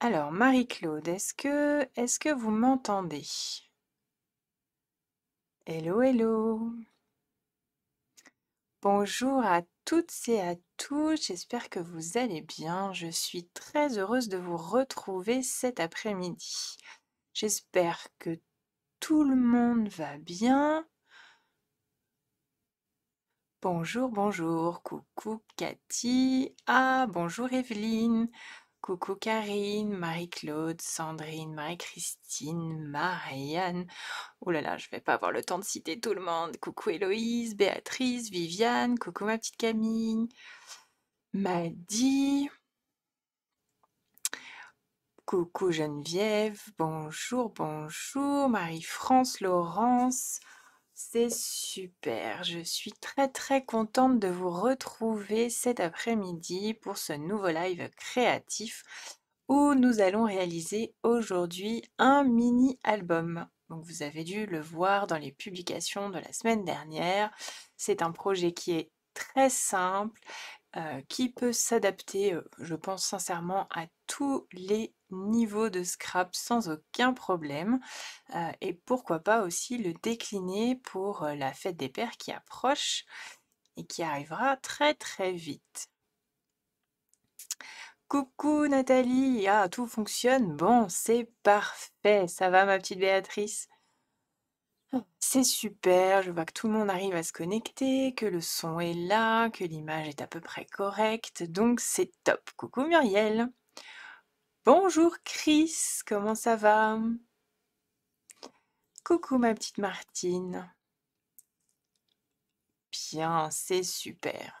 Alors, Marie-Claude, est-ce que, est que vous m'entendez Hello, hello Bonjour à toutes et à tous, j'espère que vous allez bien. Je suis très heureuse de vous retrouver cet après-midi. J'espère que tout le monde va bien. Bonjour, bonjour, coucou Cathy. Ah, bonjour Evelyne. Coucou Karine, Marie-Claude, Sandrine, Marie-Christine, Marianne. Oh là là, je vais pas avoir le temps de citer tout le monde. Coucou Héloïse, Béatrice, Viviane, coucou ma petite Camille, Maddy. Coucou Geneviève, bonjour, bonjour, Marie-France, Laurence, c'est super, je suis très très contente de vous retrouver cet après-midi pour ce nouveau live créatif où nous allons réaliser aujourd'hui un mini album. Donc vous avez dû le voir dans les publications de la semaine dernière. C'est un projet qui est très simple euh, qui peut s'adapter, euh, je pense sincèrement, à tous les niveaux de scrap sans aucun problème. Euh, et pourquoi pas aussi le décliner pour la fête des pères qui approche et qui arrivera très très vite. Coucou Nathalie, ah tout fonctionne, bon c'est parfait, ça va ma petite Béatrice c'est super, je vois que tout le monde arrive à se connecter, que le son est là, que l'image est à peu près correcte, donc c'est top. Coucou Muriel. Bonjour Chris, comment ça va Coucou ma petite Martine. Bien, c'est super.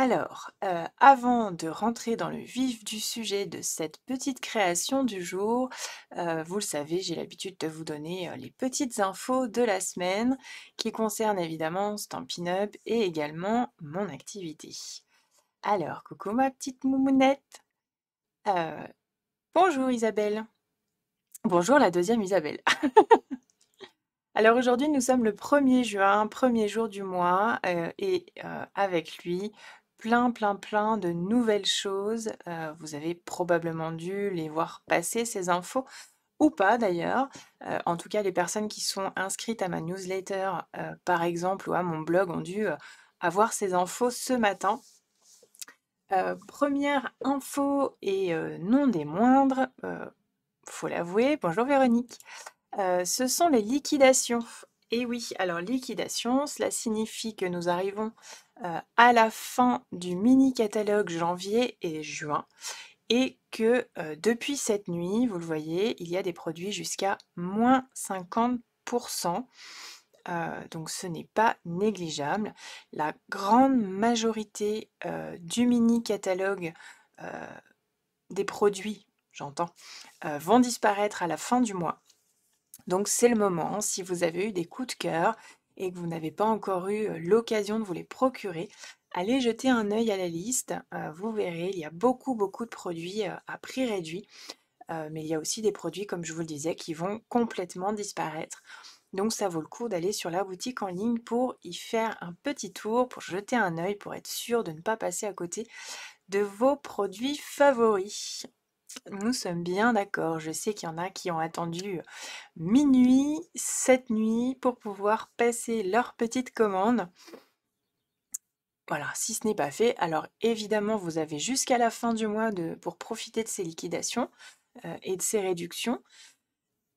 Alors, euh, avant de rentrer dans le vif du sujet de cette petite création du jour, euh, vous le savez, j'ai l'habitude de vous donner euh, les petites infos de la semaine qui concernent évidemment Stampin' Up et également mon activité. Alors, coucou ma petite moumounette Bonjour Isabelle Bonjour la deuxième Isabelle Alors aujourd'hui, nous sommes le 1er juin, premier jour du mois, et avec lui, plein, plein, plein de nouvelles choses. Euh, vous avez probablement dû les voir passer, ces infos, ou pas d'ailleurs. Euh, en tout cas, les personnes qui sont inscrites à ma newsletter, euh, par exemple, ou à mon blog, ont dû avoir ces infos ce matin. première info et non des moindres, faut l'avouer, bonjour Véronique, ce sont les liquidations. Et eh oui, alors liquidation, cela signifie que nous arrivons euh, à la fin du mini catalogue janvier et juin et que euh, depuis cette nuit, vous le voyez, il y a des produits jusqu'à moins 50%. Euh, donc ce n'est pas négligeable. La grande majorité du mini catalogue des produits, j'entends, vont disparaître à la fin du mois. Donc c'est le moment, si vous avez eu des coups de cœur, et que vous n'avez pas encore eu euh, l'occasion de vous les procurer, allez jeter un œil à la liste. Euh, vous verrez, il y a beaucoup, beaucoup de produits euh, à prix réduit. mais il y a aussi des produits, comme je vous le disais, qui vont complètement disparaître. Donc ça vaut le coup d'aller sur la boutique en ligne pour y faire un petit tour, pour jeter un œil, pour être sûr de ne pas passer à côté de vos produits favoris. Nous sommes bien d'accord. Je sais qu'il y en a qui ont attendu euh, minuit, cette nuit, pour pouvoir passer leur petite commande. Voilà, si ce n'est pas fait, alors évidemment, vous avez jusqu'à la fin du mois de, pour profiter de ces liquidations euh, et de ces réductions.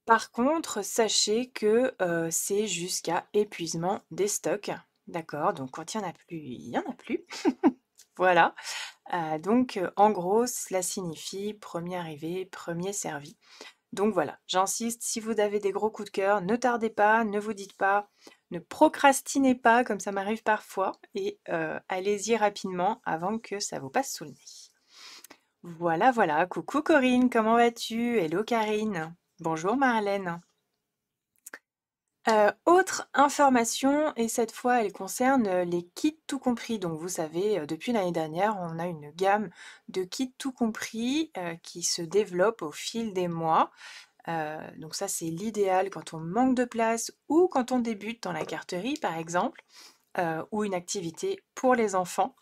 Par contre, sachez que euh, c'est jusqu'à épuisement des stocks. D'accord Donc quand il n'y en a plus, il n'y en a plus. Voilà. Euh, donc, euh, en gros, cela signifie premier arrivé, premier servi. Donc voilà, j'insiste, si vous avez des gros coups de cœur, ne tardez pas, ne vous dites pas, ne procrastinez pas, comme ça m'arrive parfois, et euh, allez-y rapidement avant que ça vous passe sous le nez. Voilà, voilà. Coucou Corinne, comment vas-tu Hello Karine. Bonjour Marlène. Euh, autre information, et cette fois elle concerne euh, les kits tout compris. Donc vous savez, euh, depuis l'année dernière, on a une gamme de kits tout compris qui se développe au fil des mois. donc ça c'est l'idéal quand on manque de place ou quand on débute dans la carterie par exemple, ou une activité pour les enfants.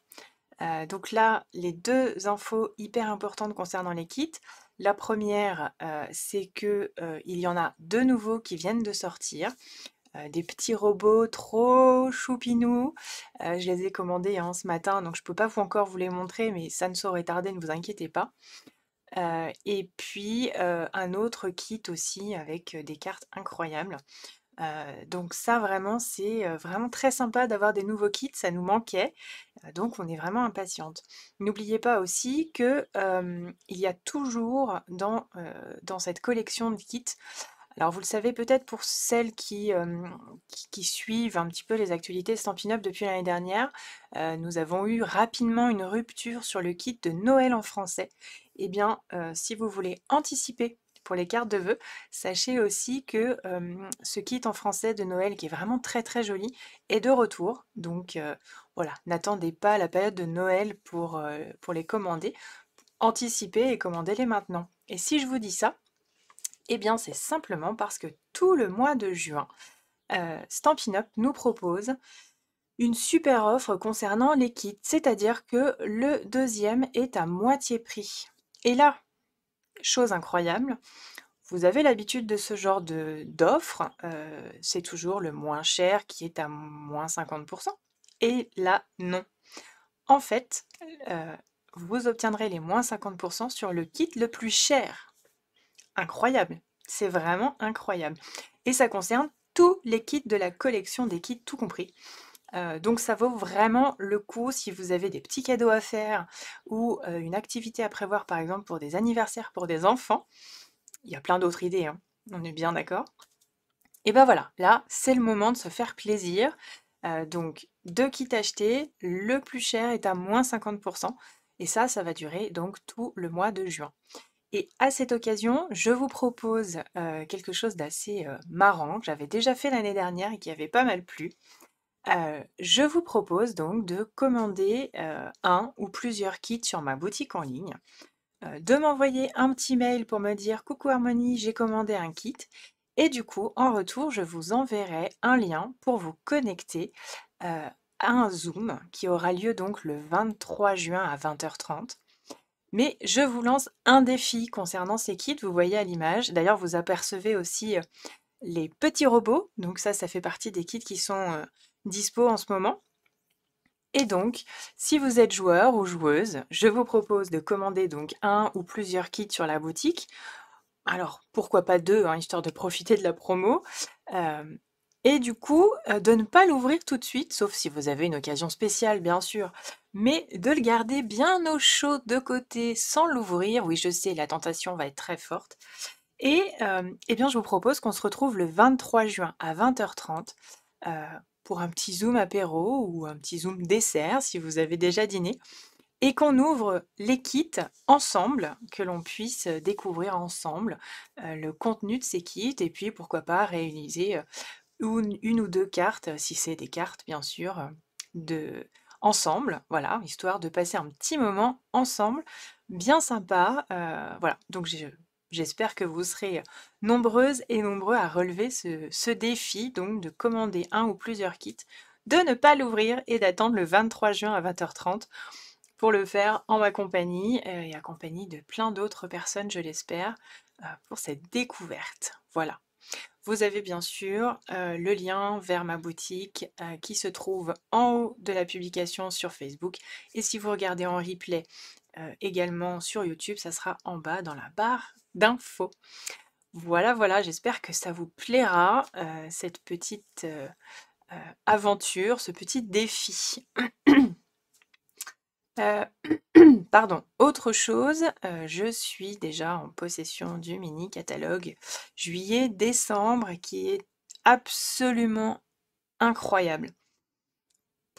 donc là, les deux infos hyper importantes concernant les kits. La première, euh, c'est que euh, il y en a deux nouveaux qui viennent de sortir. Euh, des petits robots trop choupinous. je les ai commandés en hein, ce matin, donc je ne peux pas vous encore vous les montrer, mais ça ne saurait tarder, ne vous inquiétez pas. et puis un autre kit aussi avec des cartes incroyables. Euh, donc ça vraiment c'est euh, vraiment très sympa d'avoir des nouveaux kits, ça nous manquait, euh, donc on est vraiment impatiente. N'oubliez pas aussi que il y a toujours dans, dans cette collection de kits alors vous le savez peut-être pour celles qui, qui, suivent un petit peu les actualités Stampin' Up depuis l'année dernière, nous avons eu rapidement une rupture sur le kit de Noël en français. et eh bien, si vous voulez anticiper pour les cartes de vœux, sachez aussi que ce kit en français de Noël, qui est vraiment très très joli, est de retour. Donc voilà, n'attendez pas la période de Noël pour, pour les commander. Anticipez et commandez-les maintenant. Et si je vous dis ça, eh bien c'est simplement parce que tout le mois de juin, Stampin' Up nous propose une super offre concernant les kits, c'est-à-dire que le deuxième est à moitié prix. Et là, chose incroyable, vous avez l'habitude de ce genre d'offres, euh, c'est toujours le moins cher qui est à moins 50%. Et là, non. En fait, euh, vous obtiendrez les moins 50% sur le kit le plus cher. Incroyable. C'est vraiment incroyable. Et ça concerne tous les kits de la collection des kits, tout compris. Euh, donc ça vaut vraiment le coup si vous avez des petits cadeaux à faire ou euh, une activité à prévoir par exemple pour des anniversaires pour des enfants. Il y a plein d'autres idées, hein. on est bien d'accord. Et ben voilà, là c'est le moment de se faire plaisir. Euh, donc deux kits achetés, le plus cher est à moins 50%. Et ça, ça va durer donc tout le mois de juin. Et à cette occasion, je vous propose quelque chose d'assez marrant que j'avais déjà fait l'année dernière et qui avait pas mal plu. Euh, je vous propose donc de commander euh, un ou plusieurs kits sur ma boutique en ligne, euh, de m'envoyer un petit mail pour me dire coucou Harmonie, j'ai commandé un kit, et du coup, en retour, je vous enverrai un lien pour vous connecter à un Zoom qui aura lieu donc le 23 juin à 20h30. Mais je vous lance un défi concernant ces kits, vous voyez à l'image. D'ailleurs, vous apercevez aussi les petits robots, donc ça, ça fait partie des kits qui sont dispo en ce moment. Et donc, si vous êtes joueur ou joueuse, je vous propose de commander donc un ou plusieurs kits sur la boutique. Alors, pourquoi pas deux, hein, histoire de profiter de la promo. Euh, et du coup, euh, de ne pas l'ouvrir tout de suite, sauf si vous avez une occasion spéciale, bien sûr, mais de le garder bien au chaud de côté sans l'ouvrir. Oui, je sais, la tentation va être très forte. Et euh, eh bien, je vous propose qu'on se retrouve le 23 juin à 20h30 pour un petit zoom apéro ou un petit zoom dessert si vous avez déjà dîné et qu'on ouvre les kits ensemble, que l'on puisse euh, découvrir ensemble euh, le contenu de ces kits et puis pourquoi pas réaliser euh, une, ou deux cartes, si c'est des cartes bien sûr, de ensemble, voilà, histoire de passer un petit moment ensemble, bien sympa, voilà, donc j'ai J'espère que vous serez nombreuses et nombreux à relever ce, défi, donc de commander un ou plusieurs kits, de ne pas l'ouvrir et d'attendre le 23 juin à 20h30 pour le faire en ma compagnie euh, et compagnie de plein d'autres personnes, je l'espère, euh, pour cette découverte. Voilà. Vous avez bien sûr euh, le lien vers ma boutique qui se trouve en haut de la publication sur Facebook. Et si vous regardez en replay, euh, également sur YouTube, ça sera en bas dans la barre d'infos. Voilà, voilà, j'espère que ça vous plaira, euh, cette petite euh, aventure, ce petit défi. pardon, autre chose, je suis déjà en possession du mini catalogue juillet-décembre qui est absolument incroyable.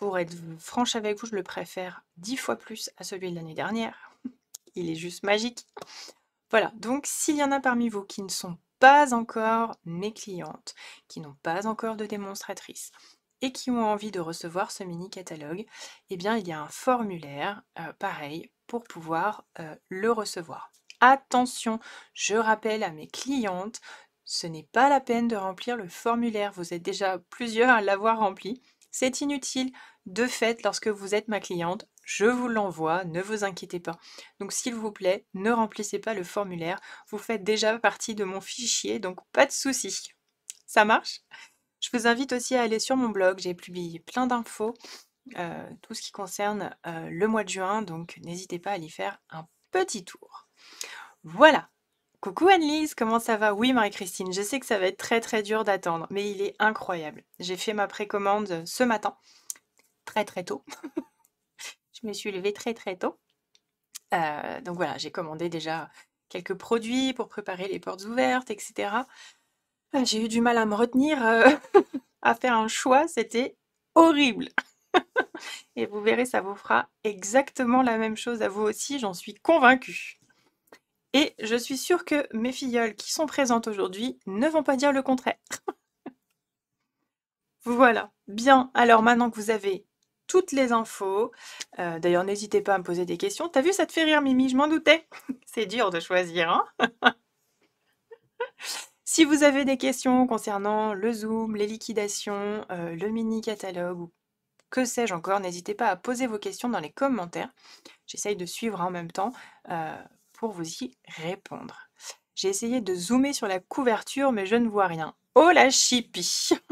Pour être franche avec vous, je le préfère dix fois plus à celui de l'année dernière. Il est juste magique. Voilà, donc s'il y en a parmi vous qui ne sont pas encore mes clientes, qui n'ont pas encore de démonstratrice et qui ont envie de recevoir ce mini catalogue, eh bien il y a un formulaire euh, pareil pour pouvoir euh, le recevoir. Attention, je rappelle à mes clientes, ce n'est pas la peine de remplir le formulaire, vous êtes déjà plusieurs à l'avoir rempli. C'est inutile, de fait, lorsque vous êtes ma cliente, je vous l'envoie, ne vous inquiétez pas. Donc s'il vous plaît, ne remplissez pas le formulaire, vous faites déjà partie de mon fichier, donc pas de soucis. Ça marche Je vous invite aussi à aller sur mon blog, j'ai publié plein d'infos, euh, tout ce qui concerne euh, le mois de juin, donc n'hésitez pas à y faire un petit tour. Voilà Coucou Anne-Lise, comment ça va Oui Marie-Christine, je sais que ça va être très très dur d'attendre, mais il est incroyable. J'ai fait ma précommande euh, ce matin très très tôt. je me suis levée très très tôt. Euh, donc voilà, j'ai commandé déjà quelques produits pour préparer les portes ouvertes, etc. Ah, j'ai eu du mal à me retenir, euh, à faire un choix, c'était horrible. Et vous verrez, ça vous fera exactement la même chose à vous aussi, j'en suis convaincue. Et je suis sûre que mes filleules qui sont présentes aujourd'hui ne vont pas dire le contraire. voilà. Bien, alors maintenant que vous avez toutes les infos. Euh, d'ailleurs, n'hésitez pas à me poser des questions. T'as vu, ça te fait rire, Mimi, je m'en doutais. C'est dur de choisir. Hein? si vous avez des questions concernant le Zoom, les liquidations, euh, le mini-catalogue ou que sais-je encore, n'hésitez pas à poser vos questions dans les commentaires. J'essaye de suivre en même temps euh, pour vous y répondre. J'ai essayé de zoomer sur la couverture, mais je ne vois rien. Oh la chipie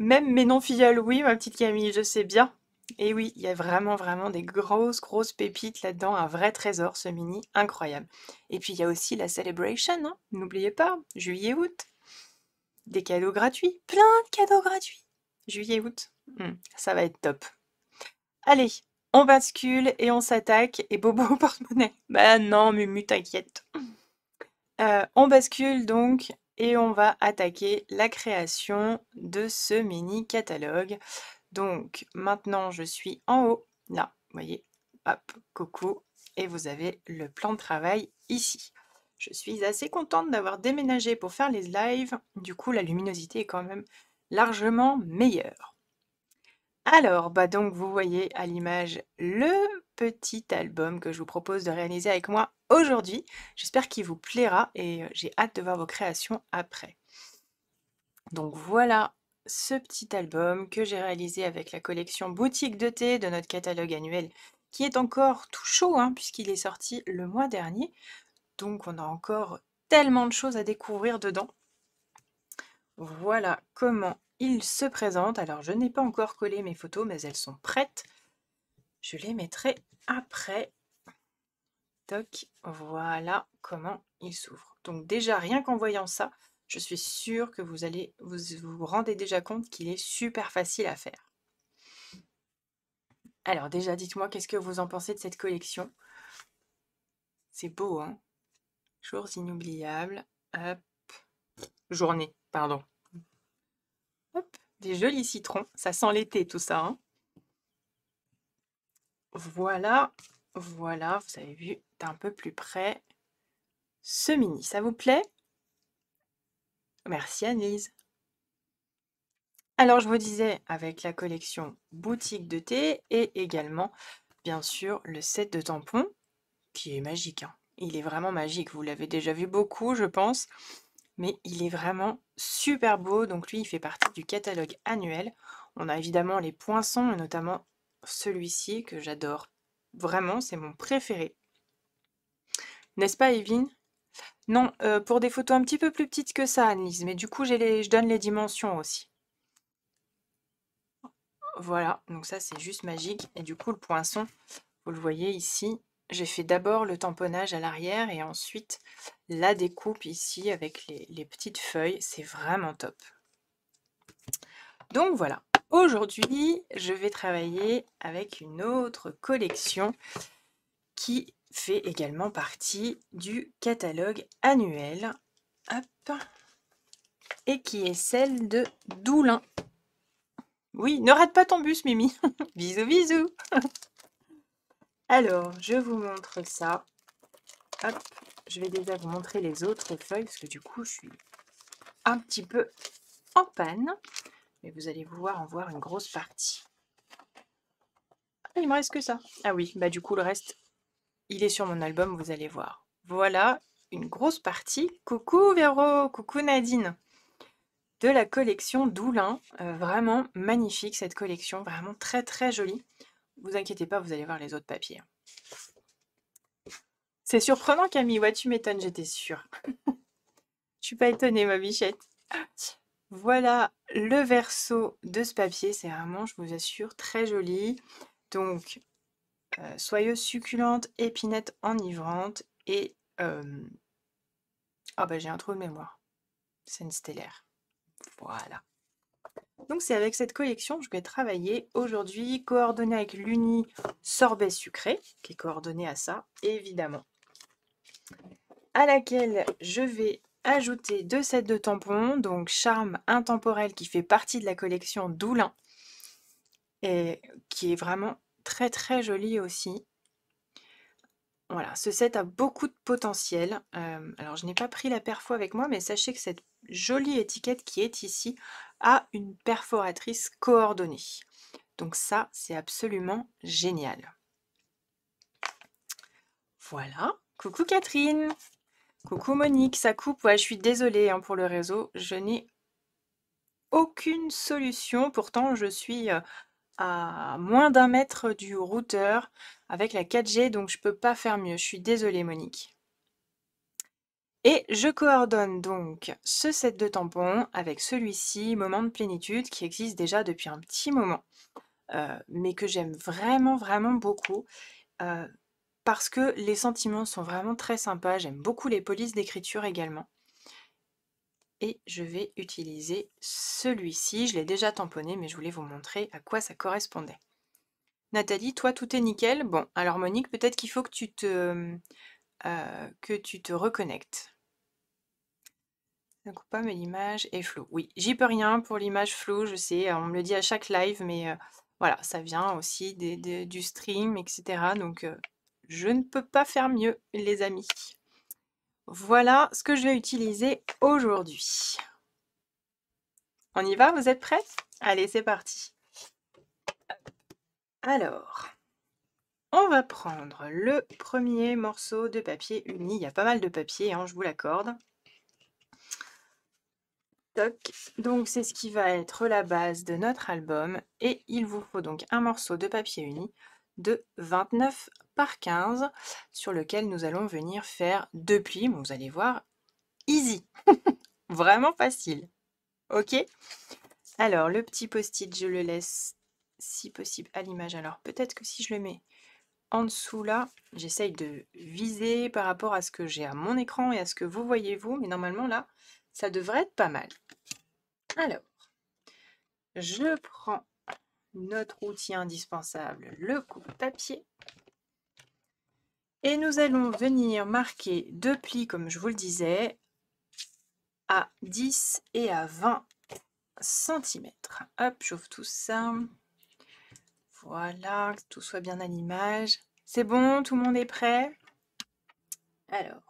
Même mes non-filiales, oui, ma petite Camille, je sais bien. Et oui, il y a vraiment, vraiment des grosses, grosses pépites là-dedans, un vrai trésor, ce mini, incroyable. Et puis il y a aussi la Celebration, hein, n'oubliez pas, juillet-août. Des cadeaux gratuits, plein de cadeaux gratuits. Juillet-août, hmm, ça va être top. Allez, on bascule et on s'attaque, et Bobo porte-monnaie. Bah non, Mumu, t'inquiète. Euh, on bascule donc et on va attaquer la création de ce mini catalogue. Donc maintenant je suis en haut, là, vous voyez, hop, coucou, et vous avez le plan de travail ici. Je suis assez contente d'avoir déménagé pour faire les lives, du coup la luminosité est quand même largement meilleure. Alors, bah donc vous voyez à l'image le petit album que je vous propose de réaliser avec moi aujourd'hui. J'espère qu'il vous plaira et euh, j'ai hâte de voir vos créations après. Donc voilà ce petit album que j'ai réalisé avec la collection Boutique de thé de notre catalogue annuel qui est encore tout chaud hein, puisqu'il est sorti le mois dernier. Donc on a encore tellement de choses à découvrir dedans. Voilà comment il se présente. Alors, je n'ai pas encore collé mes photos, mais elles sont prêtes. Je les mettrai après. Toc, voilà comment il s'ouvre. Donc déjà, rien qu'en voyant ça, je suis sûre que vous allez vous, vous rendez déjà compte qu'il est super facile à faire. Alors déjà, dites-moi qu'est-ce que vous en pensez de cette collection. C'est beau, hein Jours inoubliables. Hop. Journée, pardon des jolis citrons. Ça sent l'été tout ça. Hein. voilà, voilà, vous avez vu d'un peu plus près ce mini. Ça vous plaît Merci Annelise. Alors je vous disais avec la collection boutique de thé et également bien sûr le set de tampons qui est magique. Hein. Il est vraiment magique, vous l'avez déjà vu beaucoup je pense mais il est vraiment super beau. Donc lui, il fait partie du catalogue annuel. On a évidemment les poinçons, et notamment celui-ci que j'adore vraiment, c'est mon préféré. N'est-ce pas, Evine Non, euh, pour des photos un petit peu plus petites que ça, Anne-Lise. mais du coup, je donne les dimensions aussi. Voilà, donc ça, c'est juste magique. Et du coup, le poinçon, vous le voyez ici, j'ai fait d'abord le tamponnage à l'arrière et ensuite la découpe ici avec les, petites feuilles. C'est vraiment top. Donc voilà, aujourd'hui je vais travailler avec une autre collection qui fait également partie du catalogue annuel et qui est celle de Doulin. Oui, ne rate pas ton bus Mimi. bisous bisous Alors, je vous montre ça. Hop, je vais déjà vous montrer les autres feuilles, parce que du coup, je suis un petit peu en panne. Mais vous allez pouvoir en voir une grosse partie. Ah, il ne me reste que ça. Ah oui, bah du coup, le reste, il est sur mon album, vous allez voir. Voilà une grosse partie. Coucou Véro, coucou Nadine de la collection Doulin. Euh, vraiment magnifique cette collection, vraiment très très jolie. Vous inquiétez pas, vous allez voir les autres papiers. Hein. C'est surprenant, Camille. tu m'étonnes, j'étais sûre. Je suis pas étonnée, ma bichette. Voilà le verso de ce papier. C'est vraiment, je vous assure, très joli. Donc, euh, soyeuse succulente, épinette enivrante et... Euh, ah bah j'ai un trou de mémoire. Scène stellaire. Voilà. Donc c'est avec cette collection que je vais travailler aujourd'hui, coordonnée avec l'Uni Sorbet Sucré, qui est coordonnée à ça, évidemment, à laquelle je vais ajouter deux sets de tampons, donc Charme Intemporel qui fait partie de la collection Doulin, et qui est vraiment très très jolie aussi. Voilà, ce set a beaucoup de potentiel. Euh, alors je n'ai pas pris la perfo avec moi, mais sachez que cette jolie étiquette qui est ici à une perforatrice coordonnée. Donc ça, c'est absolument génial. Voilà. Coucou Catherine. Coucou Monique, ça coupe. Ouais, je suis désolée hein, pour le réseau. Je n'ai aucune solution. Pourtant, je suis euh, à moins d'un mètre du routeur avec la 4G, donc je peux pas faire mieux. Je suis désolée Monique. Et je coordonne donc ce set de tampons avec celui-ci, Moment de plénitude, qui existe déjà depuis un petit moment, euh, mais que j'aime vraiment, vraiment beaucoup, euh, parce que les sentiments sont vraiment très sympas. J'aime beaucoup les polices d'écriture également. Et je vais utiliser celui-ci. Je l'ai déjà tamponné, mais je voulais vous montrer à quoi ça correspondait. Nathalie, toi, tout est nickel. Bon, alors Monique, peut-être qu'il faut que tu te... Euh, que tu te reconnectes. Ne pas, mais l'image est floue. Oui, j'y peux rien pour l'image floue, je sais, on me le dit à chaque live, mais euh, voilà, ça vient aussi du stream, etc. Donc, euh, je ne peux pas faire mieux, les amis. Voilà ce que je vais utiliser aujourd'hui. On y va, vous êtes prêtes Allez, c'est parti. Alors, on va prendre le premier morceau de papier uni. Il y a pas mal de papier, hein, je vous l'accorde. Donc c'est ce qui va être la base de notre album et il vous faut donc un morceau de papier uni de 29 par 15 sur lequel nous allons venir faire deux plis. vous allez voir, easy, vraiment facile. Ok Alors le petit post-it je le laisse si possible à l'image, alors peut-être que si je le mets en dessous là, j'essaye de viser par rapport à ce que j'ai à mon écran et à ce que vous voyez vous, mais normalement là ça devrait être pas mal. Alors, je prends notre outil indispensable, le coupe-papier. Et nous allons venir marquer deux plis, comme je vous le disais, à 10 et à 20 cm. Hop, j'ouvre tout ça. Voilà, que tout soit bien à l'image. C'est bon, tout le monde est prêt Alors,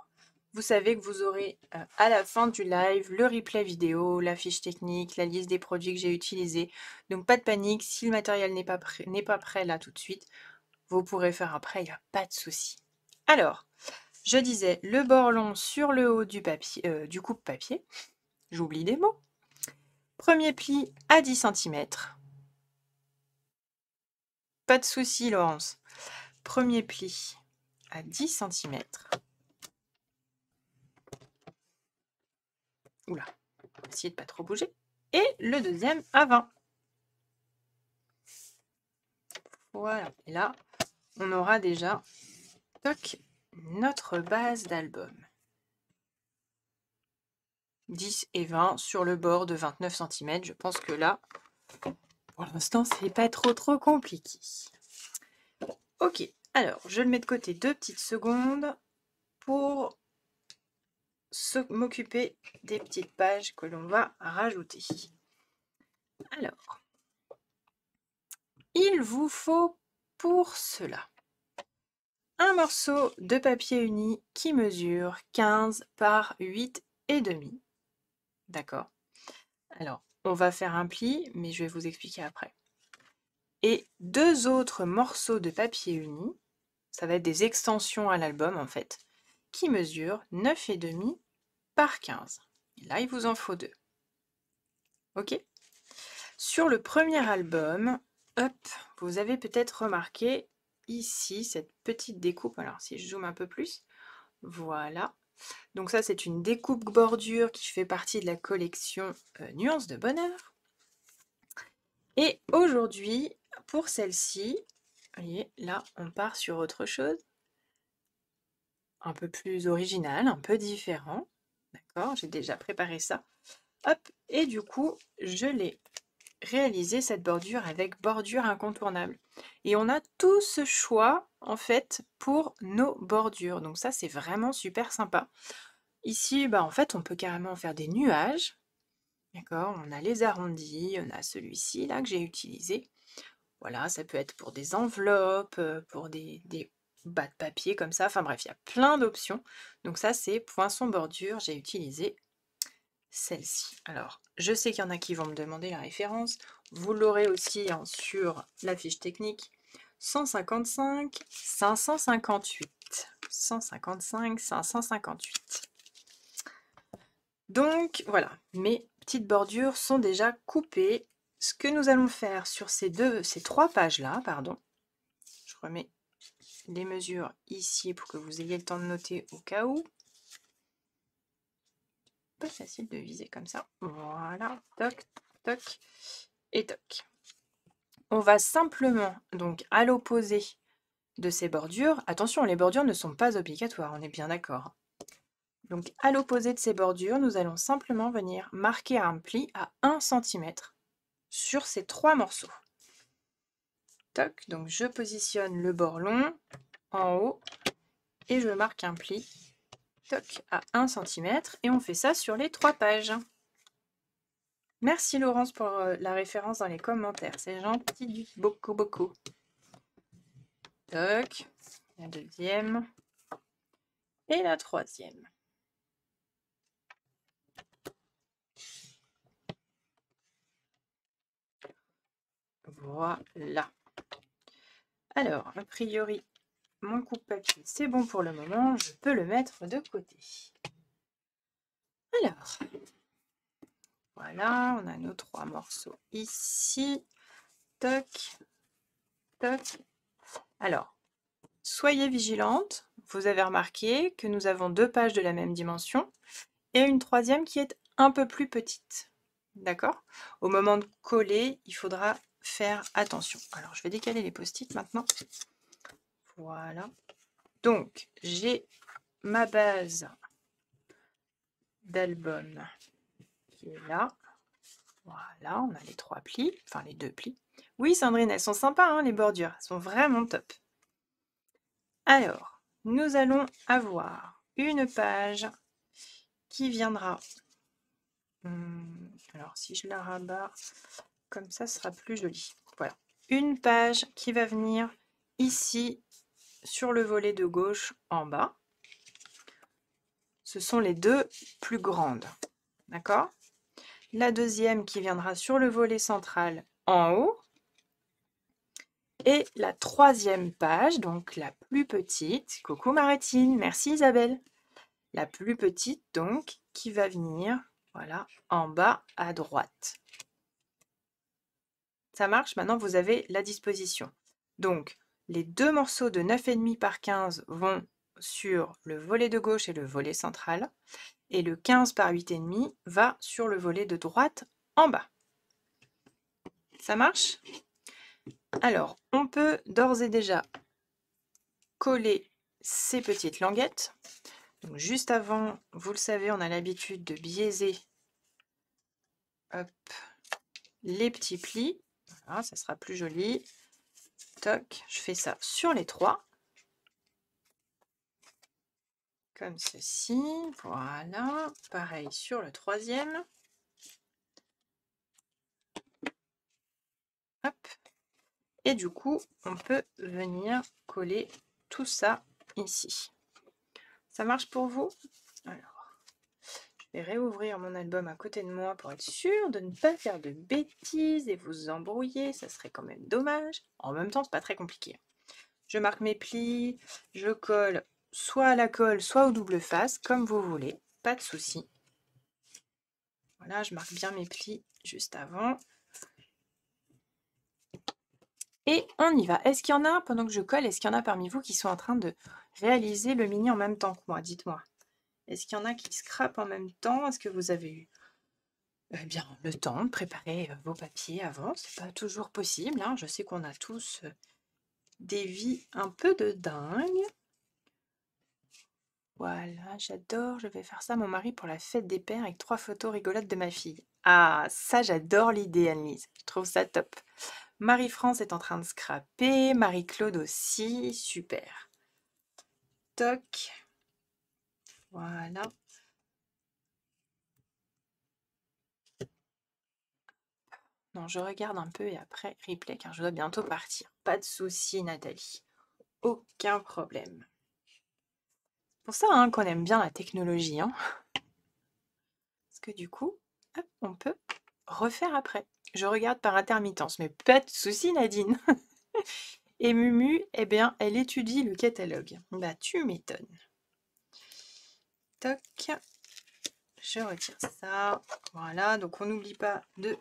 vous savez que vous aurez euh, à la fin du live le replay vidéo, la fiche technique, la liste des produits que j'ai utilisés. Donc pas de panique, si le matériel n'est pas, prêt, pas prêt là tout de suite, vous pourrez faire après, il n'y a pas de souci. Alors, je disais le bord long sur le haut du, papier, euh, du coupe-papier. J'oublie des mots. Premier pli à 10 cm. Pas de souci, Laurence. Premier pli à 10 cm. Oula, essayez de pas trop bouger. Et le deuxième à 20. Voilà, et là, on aura déjà notre base d'album. 10 et 20 sur le bord de 29 cm. Je pense que là, pour l'instant, c'est pas trop trop compliqué. Ok, alors je le mets de côté deux petites secondes pour m'occuper des petites pages que l'on va rajouter. Alors, il vous faut pour cela un morceau de papier uni qui mesure 15 par 8 et demi. D'accord Alors, on va faire un pli, mais je vais vous expliquer après. Et deux autres morceaux de papier uni, ça va être des extensions à l'album en fait, qui mesure 9,5 par 15. là, il vous en faut deux. OK Sur le premier album, hop, vous avez peut-être remarqué ici cette petite découpe. Alors, si je zoome un peu plus, voilà. Donc ça, c'est une découpe bordure qui fait partie de la collection euh, Nuances de Bonheur. Et aujourd'hui, pour celle-ci, voyez, là, on part sur autre chose un peu plus original, un peu différent. D'accord J'ai déjà préparé ça. Hop Et du coup, je l'ai réalisé cette bordure avec bordure incontournable. Et on a tout ce choix, en fait, pour nos bordures. Donc ça, c'est vraiment super sympa. Ici, bah, en fait, on peut carrément faire des nuages. D'accord On a les arrondis, on a celui-ci, là, que j'ai utilisé. Voilà, ça peut être pour des enveloppes, euh, pour des, des bas de papier comme ça. Enfin bref, il y a plein d'options. Donc ça, c'est poinçon bordure. J'ai utilisé celle-ci. Alors, je sais qu'il y en a qui vont me demander la référence. Vous l'aurez aussi hein, sur la fiche technique. 155, 558. 155, 558. Donc voilà, mes petites bordures sont déjà coupées. Ce que nous allons faire sur ces deux, ces trois pages là, pardon, je remets les mesures ici pour que vous ayez le temps de noter au cas où. Pas facile de viser comme ça. Voilà, toc, toc et toc. On va simplement, donc à l'opposé de ces bordures, attention, les bordures ne sont pas obligatoires, on est bien d'accord. Donc à l'opposé de ces bordures, nous allons simplement venir marquer un pli à 1 cm sur ces trois morceaux. Toc, donc je positionne le bord long en haut et je marque un pli toc, à 1 cm et on fait ça sur les trois pages. Merci Laurence pour euh, la référence dans les commentaires, c'est gentil du beaucoup beaucoup. Toc, la deuxième et la troisième. Voilà. Alors, a priori, mon coupe papier, c'est bon pour le moment. Je peux le mettre de côté. Alors, voilà, on a nos trois morceaux ici. Toc, toc. Alors, soyez vigilante. Vous avez remarqué que nous avons deux pages de la même dimension et une troisième qui est un peu plus petite. D'accord Au moment de coller, il faudra faire attention. Alors, je vais décaler les post-it maintenant. Voilà. Donc, j'ai ma base d'album qui est là. Voilà, on a les trois plis, enfin les deux plis. Oui, Sandrine, elles sont sympas, hein, les bordures. Elles sont vraiment top. Alors, nous allons avoir une page qui viendra... Hmm, alors, si je la rabats... Comme ça, ce sera plus joli. Voilà. Une page qui va venir ici sur le volet de gauche en bas. Ce sont les deux plus grandes. D'accord La deuxième qui viendra sur le volet central en haut. Et la troisième page, donc la plus petite, coucou Maritine, merci Isabelle. La plus petite donc qui va venir, voilà, en bas à droite ça marche, maintenant vous avez la disposition. Donc, les deux morceaux de 9,5 par 15 vont sur le volet de gauche et le volet central, et le 15 par 8,5 va sur le volet de droite en bas. Ça marche Alors, on peut d'ores et déjà coller ces petites languettes. juste avant, vous le savez, on a l'habitude de biaiser les petits plis voilà, ça sera plus joli. Toc, je fais ça sur les trois. Comme ceci. Voilà. Pareil sur le troisième. Hop. Et du coup, on peut venir coller tout ça ici. Ça marche pour vous Alors, vais réouvrir mon album à côté de moi pour être sûr de ne pas faire de bêtises et vous embrouiller, ça serait quand même dommage. En même temps, c'est pas très compliqué. Je marque mes plis, je colle soit à la colle, soit au double face, comme vous voulez, pas de souci. Voilà, je marque bien mes plis juste avant. Et on y va. Est-ce qu'il y en a, pendant que je colle, est-ce qu'il y en a parmi vous qui sont en train de réaliser le mini en même temps que moi Dites-moi. Est-ce qu'il y en a qui scrapent en même temps Est-ce que vous avez eu eh bien, le temps de préparer euh, vos papiers avant C'est pas toujours possible. Hein. Je sais qu'on a tous euh, des vies un peu de dingue. Voilà, j'adore. Je vais faire ça à mon mari pour la fête des pères avec trois photos rigolotes de ma fille. Ah, ça, j'adore l'idée, mise Je trouve ça top. Marie-France est en train de scraper. Marie-Claude aussi. Super. Toc. Voilà. Non, je regarde un peu et après replay car je dois bientôt partir. Pas de souci, Nathalie. Aucun problème. C'est pour ça hein, qu'on aime bien la technologie. Hein Parce que du coup, on peut refaire après. Je regarde par intermittence, mais pas de souci, Nadine. et Mumu, eh bien, elle étudie le catalogue. Bah, tu m'étonnes. Toc. Je retire ça. Voilà, donc on n'oublie pas de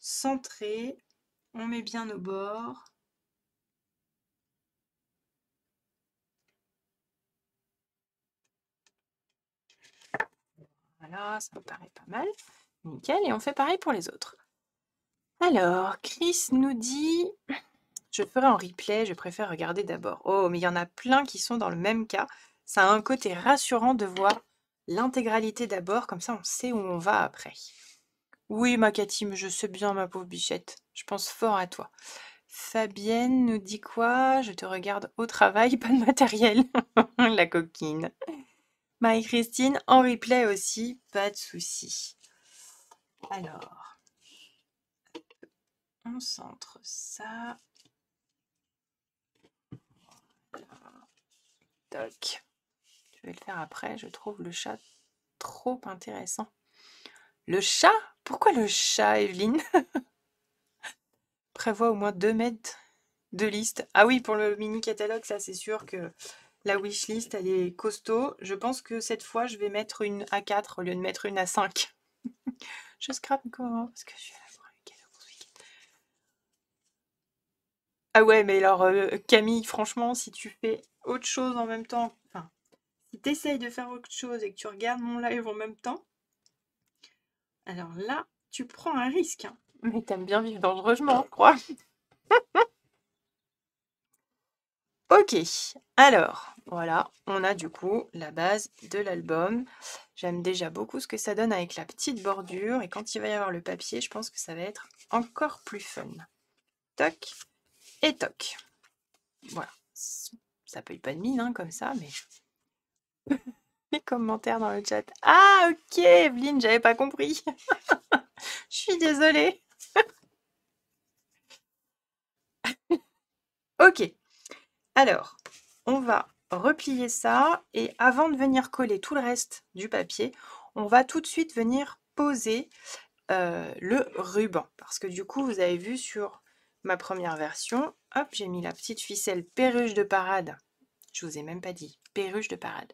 centrer. On met bien nos bords. Voilà, ça me paraît pas mal. Nickel, et on fait pareil pour les autres. Alors, Chris nous dit... Je ferai en replay, je préfère regarder d'abord. Oh, mais il y en a plein qui sont dans le même cas. Ça a un côté rassurant de voir l'intégralité d'abord, comme ça on sait où on va après. Oui, ma Katim, je sais bien, ma pauvre bichette. Je pense fort à toi. Fabienne nous dit quoi Je te regarde au travail, pas de matériel. La coquine. Marie-Christine, en replay aussi, pas de souci. Alors, on centre ça. Toc je vais le faire après, je trouve le chat trop intéressant. Le chat Pourquoi le chat, Evelyne Prévoit au moins 2 mètres de liste. Ah oui, pour le mini catalogue, ça c'est sûr que la wishlist, elle est costaud. Je pense que cette fois, je vais mettre une A4 au lieu de mettre une A5. je scrape comment Parce que je suis à la ah ouais, mais alors euh, Camille, franchement, si tu fais autre chose en même temps si tu essayes de faire autre chose et que tu regardes mon live en même temps, alors là, tu prends un risque. Hein. Mais t'aimes bien vivre dangereusement, je crois. ok, alors voilà, on a du coup la base de l'album. J'aime déjà beaucoup ce que ça donne avec la petite bordure et quand il va y avoir le papier, je pense que ça va être encore plus fun. Toc et toc. Voilà, ça paye pas de mine hein, comme ça, mais Les commentaires dans le chat. Ah, ok, Evelyne, j'avais pas compris. Je suis désolée. ok. Alors, on va replier ça et avant de venir coller tout le reste du papier, on va tout de suite venir poser euh, le ruban. Parce que du coup, vous avez vu sur ma première version, hop, j'ai mis la petite ficelle perruche de parade. Je vous ai même pas dit perruche de parade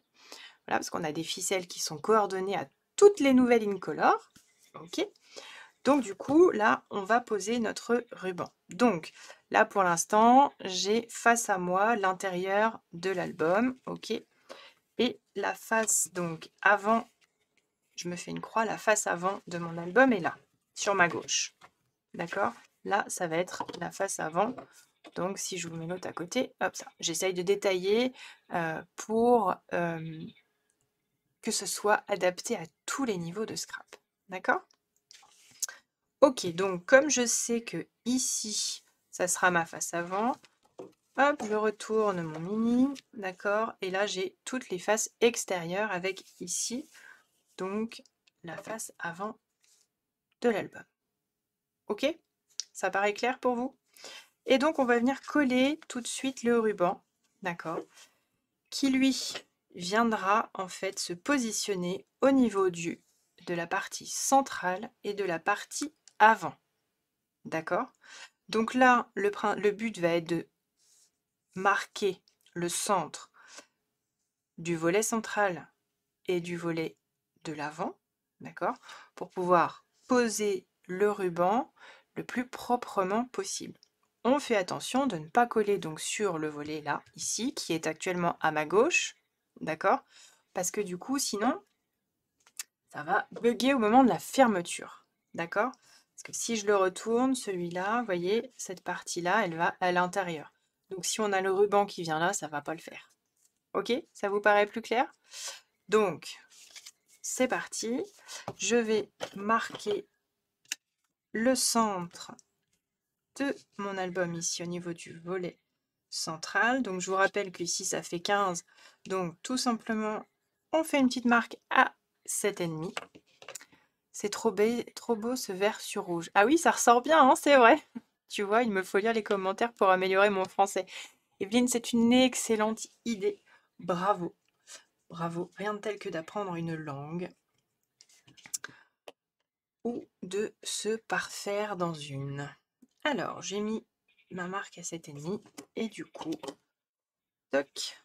parce qu'on a des ficelles qui sont coordonnées à toutes les nouvelles incolores. Ok Donc du coup, là, on va poser notre ruban. Donc là, pour l'instant, j'ai face à moi l'intérieur de l'album. Ok Et la face, donc avant, je me fais une croix, la face avant de mon album est là, sur ma gauche. D'accord Là, ça va être la face avant donc si je vous mets l'autre à côté, hop ça. J'essaye de détailler euh, pour euh, que ce soit adapté à tous les niveaux de scrap. D'accord Ok, donc comme je sais que ici, ça sera ma face avant, hop, je retourne mon mini, d'accord Et là, j'ai toutes les faces extérieures avec ici, donc la face avant de l'album. Ok Ça paraît clair pour vous Et donc, on va venir coller tout de suite le ruban, d'accord Qui, lui, viendra en fait se positionner au niveau du, de la partie centrale et de la partie avant. D'accord Donc là, le, le but va être de marquer le centre du volet central et du volet de l'avant, d'accord Pour pouvoir poser le ruban le plus proprement possible. On fait attention de ne pas coller donc sur le volet là, ici, qui est actuellement à ma gauche, D'accord Parce que du coup, sinon, ça va bugger au moment de la fermeture. D'accord Parce que si je le retourne, celui-là, vous voyez, cette partie-là, elle va à l'intérieur. Donc si on a le ruban qui vient là, ça ne va pas le faire. Ok Ça vous paraît plus clair Donc, c'est parti. Je vais marquer le centre de mon album ici au niveau du volet centrale. Donc je vous rappelle que qu'ici ça fait 15. Donc tout simplement on fait une petite marque à 7,5. C'est trop, trop, beau ce vert sur rouge. Ah oui, ça ressort bien, hein, c'est vrai. Tu vois, il me faut lire les commentaires pour améliorer mon français. Evelyne, c'est une excellente idée. Bravo. Bravo. Rien de tel que d'apprendre une langue ou de se parfaire dans une. Alors, j'ai mis ma marque à 7,5 Et du coup, toc.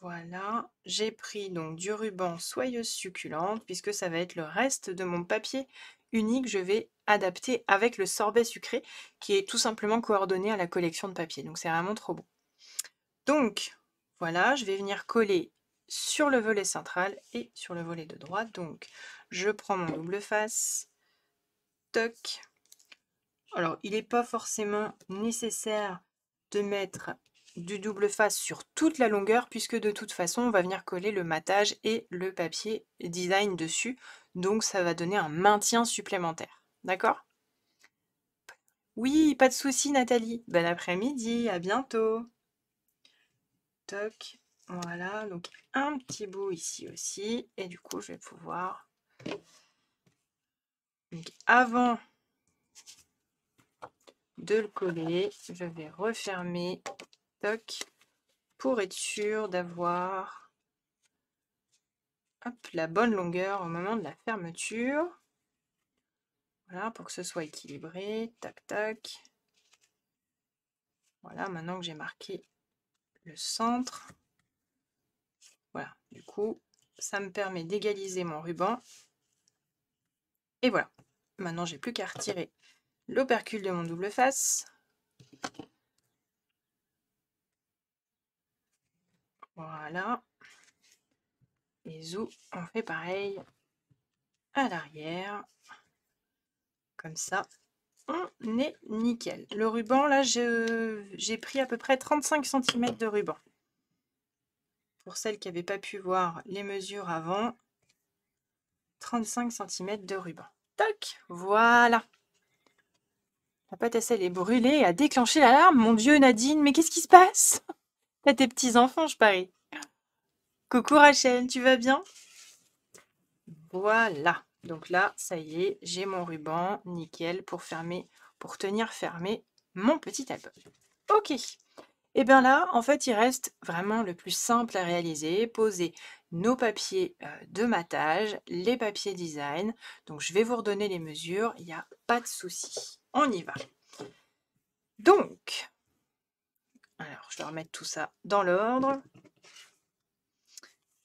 Voilà, j'ai pris donc du ruban soyeuse succulente puisque ça va être le reste de mon papier unique. Je vais adapter avec le sorbet sucré qui est tout simplement coordonné à la collection de papier. Donc c'est vraiment trop beau Donc voilà, je vais venir coller sur le volet central et sur le volet de droite. Donc je prends mon double face, toc, alors, il n'est pas forcément nécessaire de mettre du double face sur toute la longueur puisque de toute façon on va venir coller le matage et le papier design dessus donc ça va donner un maintien supplémentaire d'accord oui pas de souci Nathalie bon après-midi à bientôt toc voilà donc un petit bout ici aussi et du coup je vais pouvoir donc avant de le coller. Je vais refermer, toc, pour être sûr d'avoir la bonne longueur au moment de la fermeture. Voilà, pour que ce soit équilibré, tac, tac. Voilà, maintenant que j'ai marqué le centre, voilà, du coup, ça me permet d'égaliser mon ruban. Et voilà, maintenant j'ai plus qu'à retirer l'opercule de mon double face. Voilà. Les zou, on fait pareil à l'arrière. Comme ça, on est nickel. Le ruban, là, j'ai pris à peu près 35 cm de ruban. Pour celles qui n'avaient pas pu voir les mesures avant, 35 cm de ruban. Toc Voilà la pâte à sel est brûlée et a déclenché l'alarme. Mon Dieu, Nadine, mais qu'est-ce qui se passe T'as tes petits-enfants, je parie. Coucou Rachel, tu vas bien Voilà. Donc là, ça y est, j'ai mon ruban, nickel, pour fermer, pour tenir fermé mon petit album. Ok. Et eh bien là, en fait, il reste vraiment le plus simple à réaliser, poser nos papiers euh, de matage, les papiers design. Donc je vais vous redonner les mesures, il n'y a pas de souci on y va. Donc, alors je vais remettre tout ça dans l'ordre.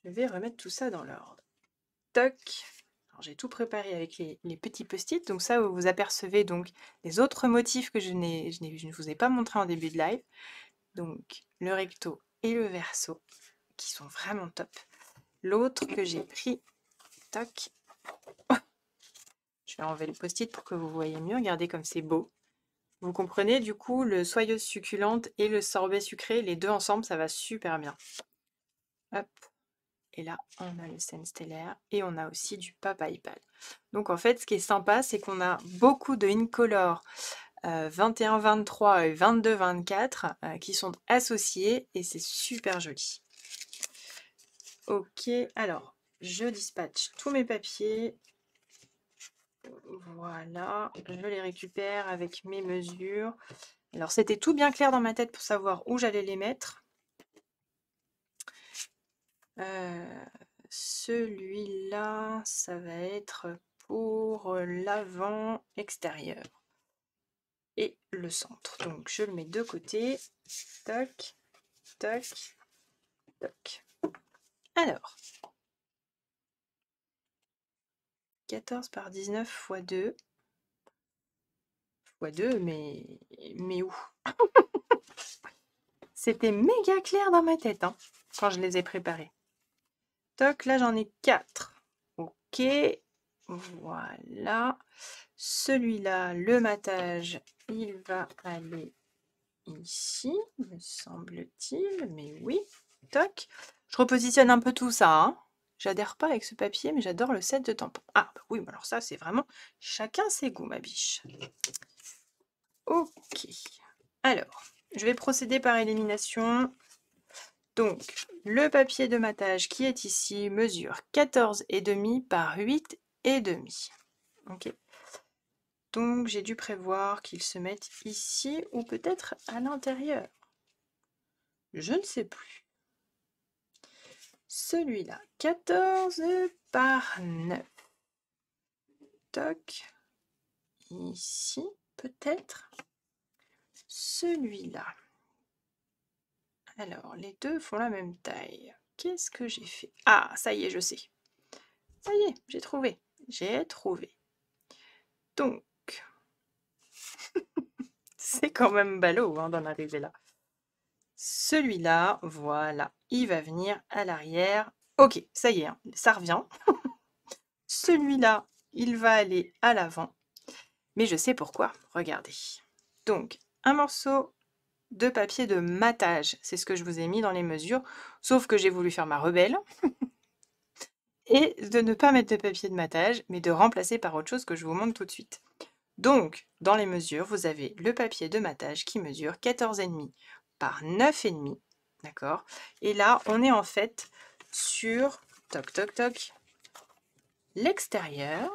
Je vais remettre tout ça dans l'ordre. Toc. J'ai tout préparé avec les, petits post-it. Donc ça, vous, apercevez donc les autres motifs que je, n'ai je, n'ai je ne vous ai pas montré en début de live. Donc le recto et le verso qui sont vraiment top. L'autre que j'ai pris, toc, vais enlever le post-it pour que vous voyez mieux. Regardez comme c'est beau. Vous comprenez, du coup, le soyeux succulente et le sorbet sucré, les deux ensemble, ça va super bien. Hop. Et là, on a le scène stellaire et on a aussi du papaypal. Donc en fait, ce qui est sympa, c'est qu'on a beaucoup de Incolor 21, euh, 23 et 22, 24 euh, qui sont associés et c'est super joli. Ok, alors je dispatche tous mes papiers. Voilà, je les récupère avec mes mesures. Alors c'était tout bien clair dans ma tête pour savoir où j'allais les mettre. Euh, celui-là, ça va être pour l'avant extérieur et le centre. Donc je le mets de côté. Toc, toc, toc. Alors, 14 par 19 x 2. x 2, mais, mais où C'était méga clair dans ma tête hein, quand je les ai préparés. Toc, là j'en ai 4. Ok, voilà. Celui-là, le matage, il va aller ici, me semble-t-il. Mais oui, toc. Je repositionne un peu tout ça. Hein. J'adhère pas avec ce papier, mais j'adore le set de tampons. Ah, bah oui, alors ça, c'est vraiment chacun ses goûts, ma biche. Ok. Alors, je vais procéder par élimination. Donc, le papier de matage qui est ici mesure 14,5 par 8,5. Ok. Donc, j'ai dû prévoir qu'il se mette ici ou peut-être à l'intérieur. Je ne sais plus. Celui-là, 14 par 9. Toc. Ici, peut-être. Celui-là. Alors, les deux font la même taille. Qu'est-ce que j'ai fait Ah, ça y est, je sais. Ça y est, j'ai trouvé. J'ai trouvé. Donc, c'est quand même ballot hein, d'en arriver là. Celui-là, voilà, il va venir à l'arrière. Ok, ça y est, hein, ça revient. Celui-là, il va aller à l'avant. Mais je sais pourquoi, regardez. Donc, un morceau de papier de matage, c'est ce que je vous ai mis dans les mesures, sauf que j'ai voulu faire ma rebelle. et de ne pas mettre de papier de matage, mais de remplacer par autre chose que je vous montre tout de suite. Donc, dans les mesures, vous avez le papier de matage qui mesure 14,5 par 9,5. D'accord Et là, on est en fait sur, toc, toc, toc, l'extérieur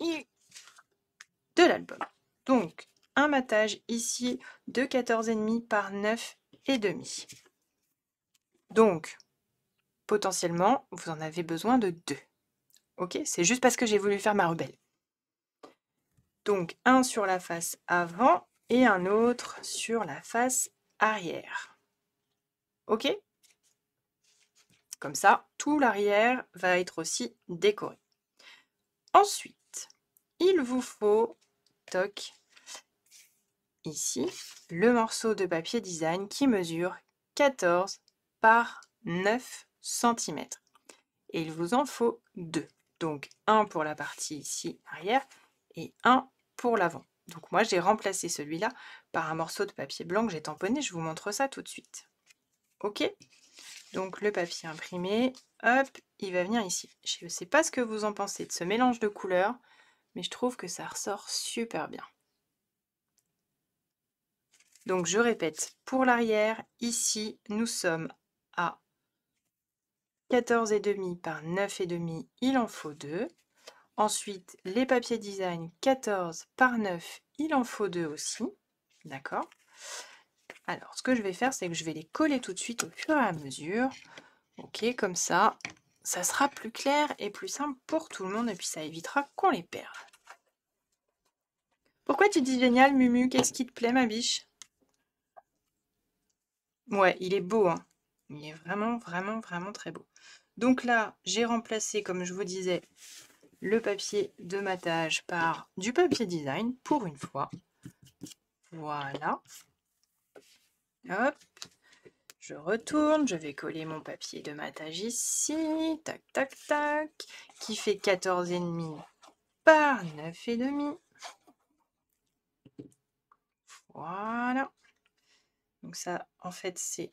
de l'album. Donc, un matage ici de 14,5 par et demi. Donc, potentiellement, vous en avez besoin de deux. Ok C'est juste parce que j'ai voulu faire ma rebelle. Donc, un sur la face avant et un autre sur la face arrière. Ok Comme ça, tout l'arrière va être aussi décoré. Ensuite, il vous faut, toc, ici, le morceau de papier design qui mesure 14 par 9 cm. Et il vous en faut deux. Donc un pour la partie ici arrière et un pour l'avant. Donc moi j'ai remplacé celui-là par un morceau de papier blanc que j'ai tamponné. Je vous montre ça tout de suite. Ok Donc le papier imprimé, hop, il va venir ici. Je ne sais pas ce que vous en pensez de ce mélange de couleurs, mais je trouve que ça ressort super bien. Donc je répète, pour l'arrière, ici, nous sommes à 14,5 par 9,5, il en faut 2. Ensuite, les papiers design, 14 par 9, il en faut 2 aussi. D'accord Alors, ce que je vais faire, c'est que je vais les coller tout de suite au fur et à mesure. Ok, comme ça, ça sera plus clair et plus simple pour tout le monde et puis ça évitera qu'on les perde. Pourquoi tu dis génial, Mumu Qu'est-ce qui te plaît, ma biche Ouais, il est beau, hein Il est vraiment, vraiment, vraiment très beau. Donc là, j'ai remplacé, comme je vous disais, le papier de matage par du papier design pour une fois. Voilà. Hop. Je retourne, je vais coller mon papier de matage ici. Tac, tac, tac. Qui fait 14,5 par 9,5. Voilà. Donc ça, en fait, c'est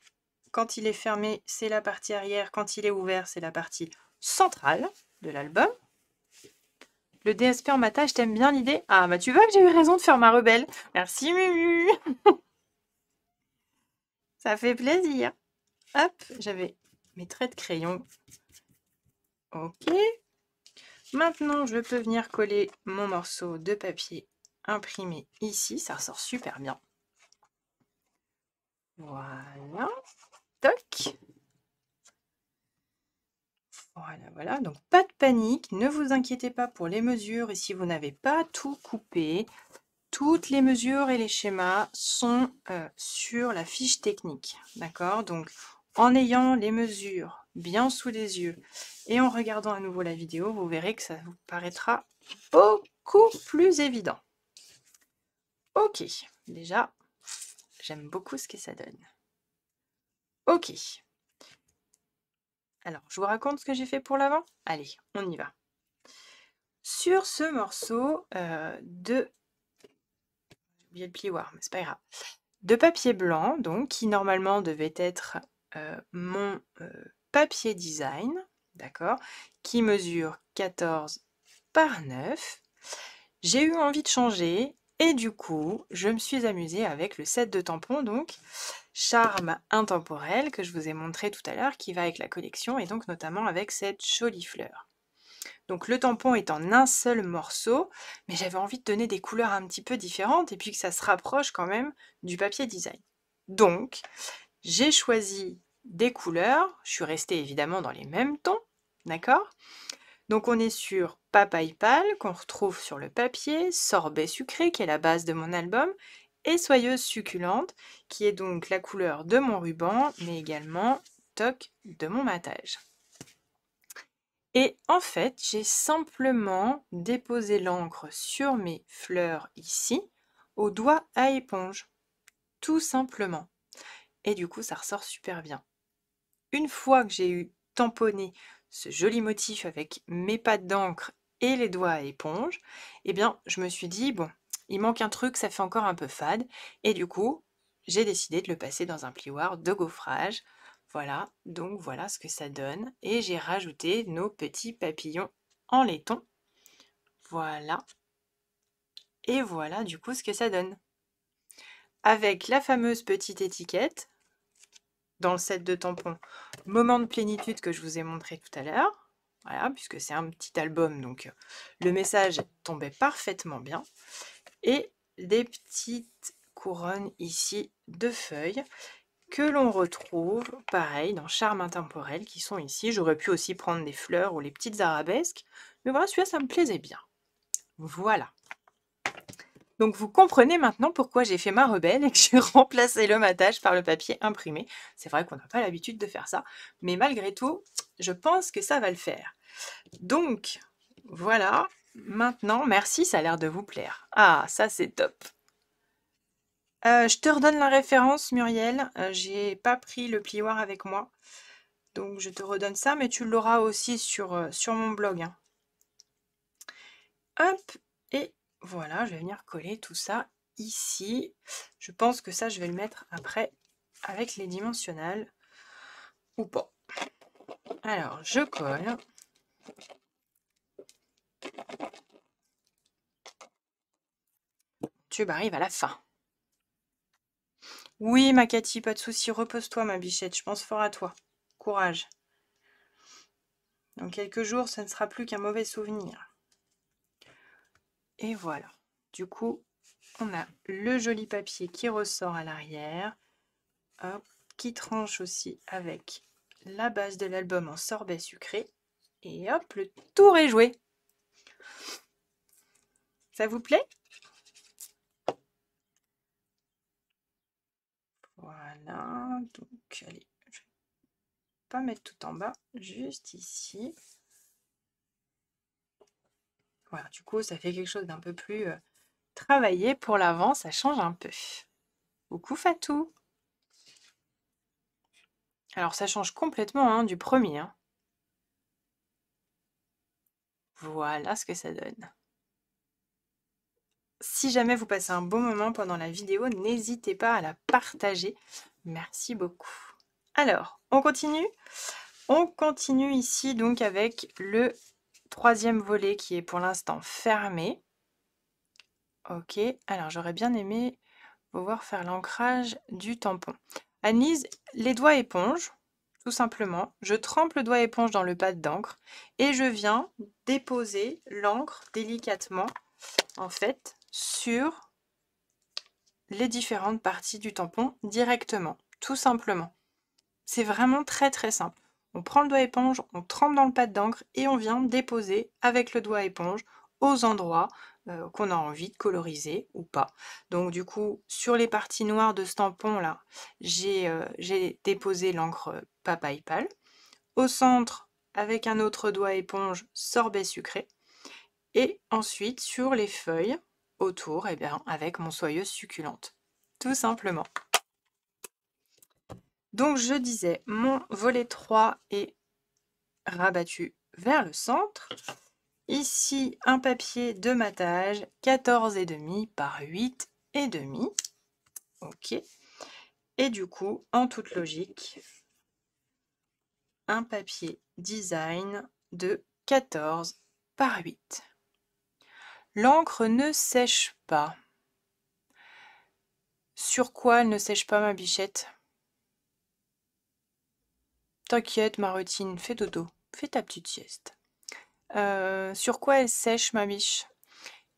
quand il est fermé, c'est la partie arrière. Quand il est ouvert, c'est la partie centrale de l'album. Le DSP en je t'aime bien l'idée Ah, bah tu vois que j'ai eu raison de faire ma rebelle. Merci Mumu Ça fait plaisir. Hop, j'avais mes traits de crayon. Ok. Maintenant, je peux venir coller mon morceau de papier imprimé ici. Ça ressort super bien. Voilà. Toc. Voilà, Donc, pas de panique. Ne vous inquiétez pas pour les mesures. Et si vous n'avez pas tout coupé, toutes les mesures et les schémas sont euh, sur la fiche technique. D'accord Donc, en ayant les mesures bien sous les yeux et en regardant à nouveau la vidéo, vous verrez que ça vous paraîtra beaucoup plus évident. Ok, déjà, j'aime beaucoup ce que ça donne. Ok, alors, je vous raconte ce que j'ai fait pour l'avant Allez, on y va. Sur ce morceau euh, de... J'ai oublié le plioir, mais pas grave. De papier blanc, donc, qui normalement devait être euh, mon euh, papier design, d'accord, qui mesure 14 par 9. J'ai eu envie de changer et du coup, je me suis amusée avec le set de tampons, donc charme intemporel que je vous ai montré tout à l'heure, qui va avec la collection et donc notamment avec cette jolie fleur. Donc le tampon est en un seul morceau, mais j'avais envie de donner des couleurs un petit peu différentes et puis que ça se rapproche quand même du papier design. Donc j'ai choisi des couleurs, je suis restée évidemment dans les mêmes tons, d'accord donc on est sur Papaye qu'on retrouve sur le papier, Sorbet sucré qui est la base de mon album et Soyeuse succulente qui est donc la couleur de mon ruban mais également toc de mon matage. Et en fait, j'ai simplement déposé l'encre sur mes fleurs ici au doigt à éponge, tout simplement. Et du coup, ça ressort super bien. Une fois que j'ai eu tamponné ce joli motif avec mes pattes d'encre et les doigts à éponge, eh bien je me suis dit, bon, il manque un truc, ça fait encore un peu fade, et du coup, j'ai décidé de le passer dans un plioir de gaufrage. Voilà, donc voilà ce que ça donne. Et j'ai rajouté nos petits papillons en laiton. Voilà. Et voilà du coup ce que ça donne. Avec la fameuse petite étiquette, dans le set de tampons, Moment de plénitude que je vous ai montré tout à l'heure, voilà, puisque c'est un petit album, donc euh, le message tombait parfaitement bien, et des petites couronnes ici de feuilles que l'on retrouve, pareil, dans Charme intemporel, qui sont ici. J'aurais pu aussi prendre des fleurs ou les petites arabesques, mais voilà, celui-là, ça me plaisait bien. Voilà. Donc vous comprenez maintenant pourquoi j'ai fait ma rebelle et que j'ai remplacé le matage par le papier imprimé. C'est vrai qu'on n'a pas l'habitude de faire ça, mais malgré tout, je pense que ça va le faire. Donc voilà, maintenant, merci, ça a l'air de vous plaire. Ah, ça c'est top. Euh, je te redonne la référence, Muriel. Je euh, j'ai pas pris le plioir avec moi. Donc je te redonne ça, mais tu l'auras aussi sur, euh, sur mon blog. Hein. Hop, et voilà, je vais venir coller tout ça ici. Je pense que ça, je vais le mettre après avec les dimensionnales ou pas. Alors, je colle. Tu m'arrives à la fin. Oui, ma Cathy, pas de souci. Repose-toi, ma bichette. Je pense fort à toi. Courage. Dans quelques jours, ce ne sera plus qu'un mauvais souvenir. Et voilà. Du coup, on a le joli papier qui ressort à l'arrière, qui tranche aussi avec la base de l'album en sorbet sucré. Et hop, le tour est joué. Ça vous plaît Voilà, donc allez, je vais pas mettre tout en bas, juste ici du coup, ça fait quelque chose d'un peu plus euh, travaillé pour l'avant, ça change un peu. Beaucoup, Fatou Alors, ça change complètement hein, du premier. Hein. Voilà ce que ça donne. Si jamais vous passez un bon moment pendant la vidéo, n'hésitez pas à la partager. Merci beaucoup. Alors, on continue On continue ici donc avec le troisième volet qui est pour l'instant fermé. Ok, alors j'aurais bien aimé pouvoir faire l'ancrage du tampon. Anise les doigts éponge, tout simplement. Je trempe le doigt éponge dans le pad d'encre et je viens déposer l'encre délicatement, en fait, sur les différentes parties du tampon directement, tout simplement. C'est vraiment très très simple on prend le doigt éponge, on trempe dans le pâte d'encre et on vient déposer avec le doigt éponge aux endroits euh, qu'on a envie de coloriser ou pas. Donc du coup, sur les parties noires de ce tampon là, euh, j'ai déposé l'encre papaye pâle. Au centre, avec un autre doigt éponge, sorbet sucré. Et ensuite, sur les feuilles, autour, eh bien, avec mon soyeux succulente. Tout simplement. Donc je disais, mon volet 3 est rabattu vers le centre. Ici, un papier de matage, 14,5 par 8,5. OK. Et du coup, en toute logique, un papier design de 14 par 8. L'encre ne sèche pas. Sur quoi elle ne sèche pas ma bichette T'inquiète, ma routine, fais dodo, fais ta petite sieste. Euh, sur quoi elle sèche, ma biche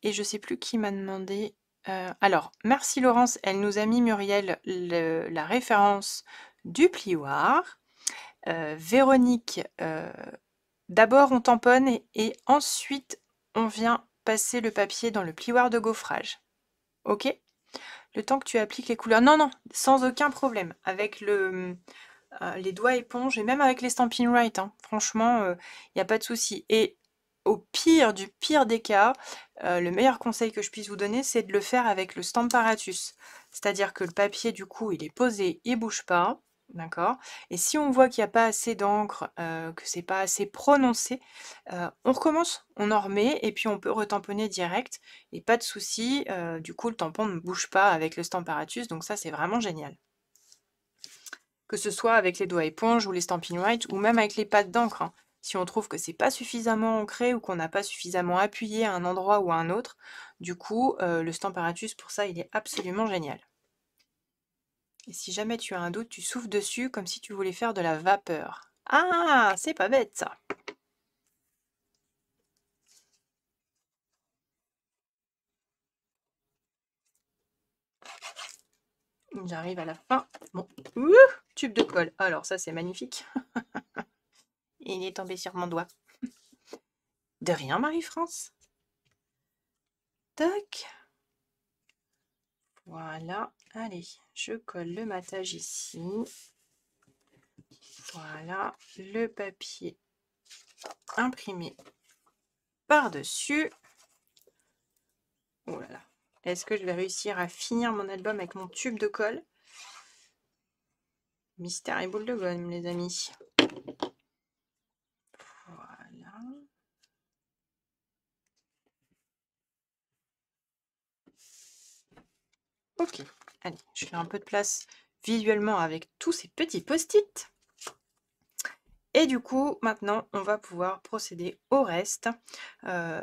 Et je sais plus qui m'a demandé. Euh, alors, merci Laurence, elle nous a mis Muriel la référence du plioir. Euh, Véronique, d'abord on tamponne et, et, ensuite on vient passer le papier dans le plioir de gaufrage. Ok Le temps que tu appliques les couleurs. Non, non, sans aucun problème. Avec le, euh, les doigts éponges, et même avec les Stampin' Right, hein. franchement, il euh, n'y a pas de souci. Et au pire du pire des cas, euh, le meilleur conseil que je puisse vous donner, c'est de le faire avec le Stamparatus. C'est-à-dire que le papier, du coup, il est posé, il bouge pas, d'accord Et si on voit qu'il n'y a pas assez d'encre, que c'est pas assez prononcé, on recommence, on en remet, et puis on peut retamponner direct, et pas de souci, du coup, le tampon ne bouge pas avec le Stamparatus, donc ça, c'est vraiment génial que ce soit avec les doigts éponge ou les Stampin' White ou même avec les pattes d'encre. Hein. Si on trouve que c'est pas suffisamment ancré ou qu'on n'a pas suffisamment appuyé à un endroit ou à un autre, du coup, euh, le Stamparatus, pour ça, il est absolument génial. Et si jamais tu as un doute, tu souffles dessus comme si tu voulais faire de la vapeur. Ah, c'est pas bête ça J'arrive à la fin. Bon, tube de colle. Alors ça, c'est magnifique. Il est tombé sur mon doigt. De rien, Marie-France. Toc. Voilà. Allez, je colle le matage ici. Voilà, le papier imprimé par-dessus. Oh là là, est-ce que je vais réussir à finir mon album avec mon tube de colle Mystère et boule de gomme, les amis. Voilà. Ok. Allez, je fais un peu de place visuellement avec tous ces petits post-it. Et du coup, maintenant, on va pouvoir procéder au reste. Euh,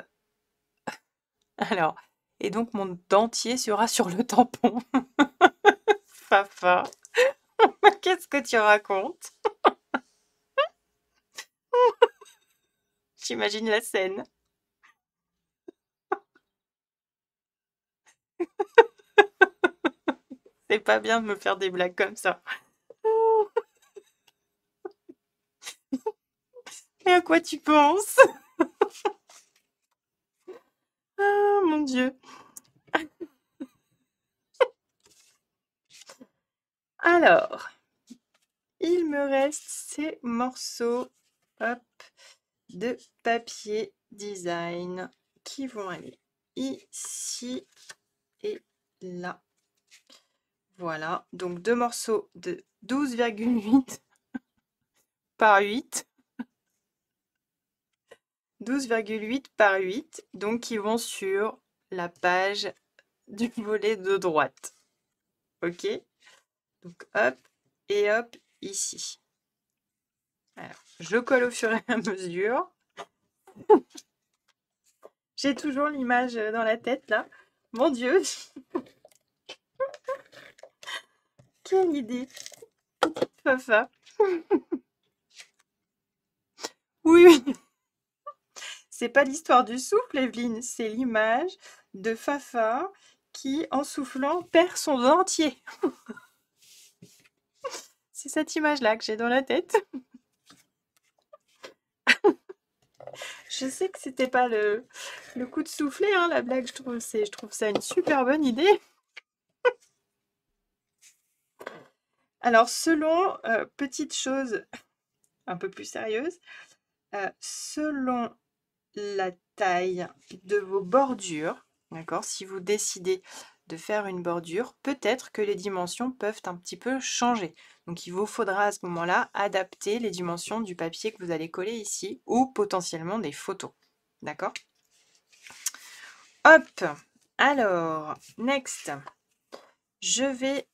alors, et donc mon dentier sera sur le tampon. Papa, qu'est-ce que tu racontes J'imagine la scène. C'est pas bien de me faire des blagues comme ça. Et à quoi tu penses Oh, mon Dieu. Alors, il me reste ces morceaux de papier design qui vont aller ici et là. Voilà, donc deux morceaux de 12,8 par 8. 12,8 par 8, donc qui vont sur la page du volet de droite. Ok Donc hop et hop ici. Alors, je colle au fur et à mesure. J'ai toujours l'image dans la tête là. Mon Dieu Quelle idée Fafa Oui, oui c'est pas l'histoire du souffle, Evelyne, c'est l'image de Fafa qui, en soufflant, perd son dentier. c'est cette image-là que j'ai dans la tête. je sais que c'était pas le, coup de souffler, hein, la blague, je trouve, je trouve ça une super bonne idée. Alors, selon, euh, petite chose un peu plus sérieuse, euh, selon la taille de vos bordures. D'accord Si vous décidez de faire une bordure, peut-être que les dimensions peuvent un petit peu changer. Donc il vous faudra à ce moment-là adapter les dimensions du papier que vous allez coller ici ou potentiellement des photos. D'accord Hop Alors, next. Je vais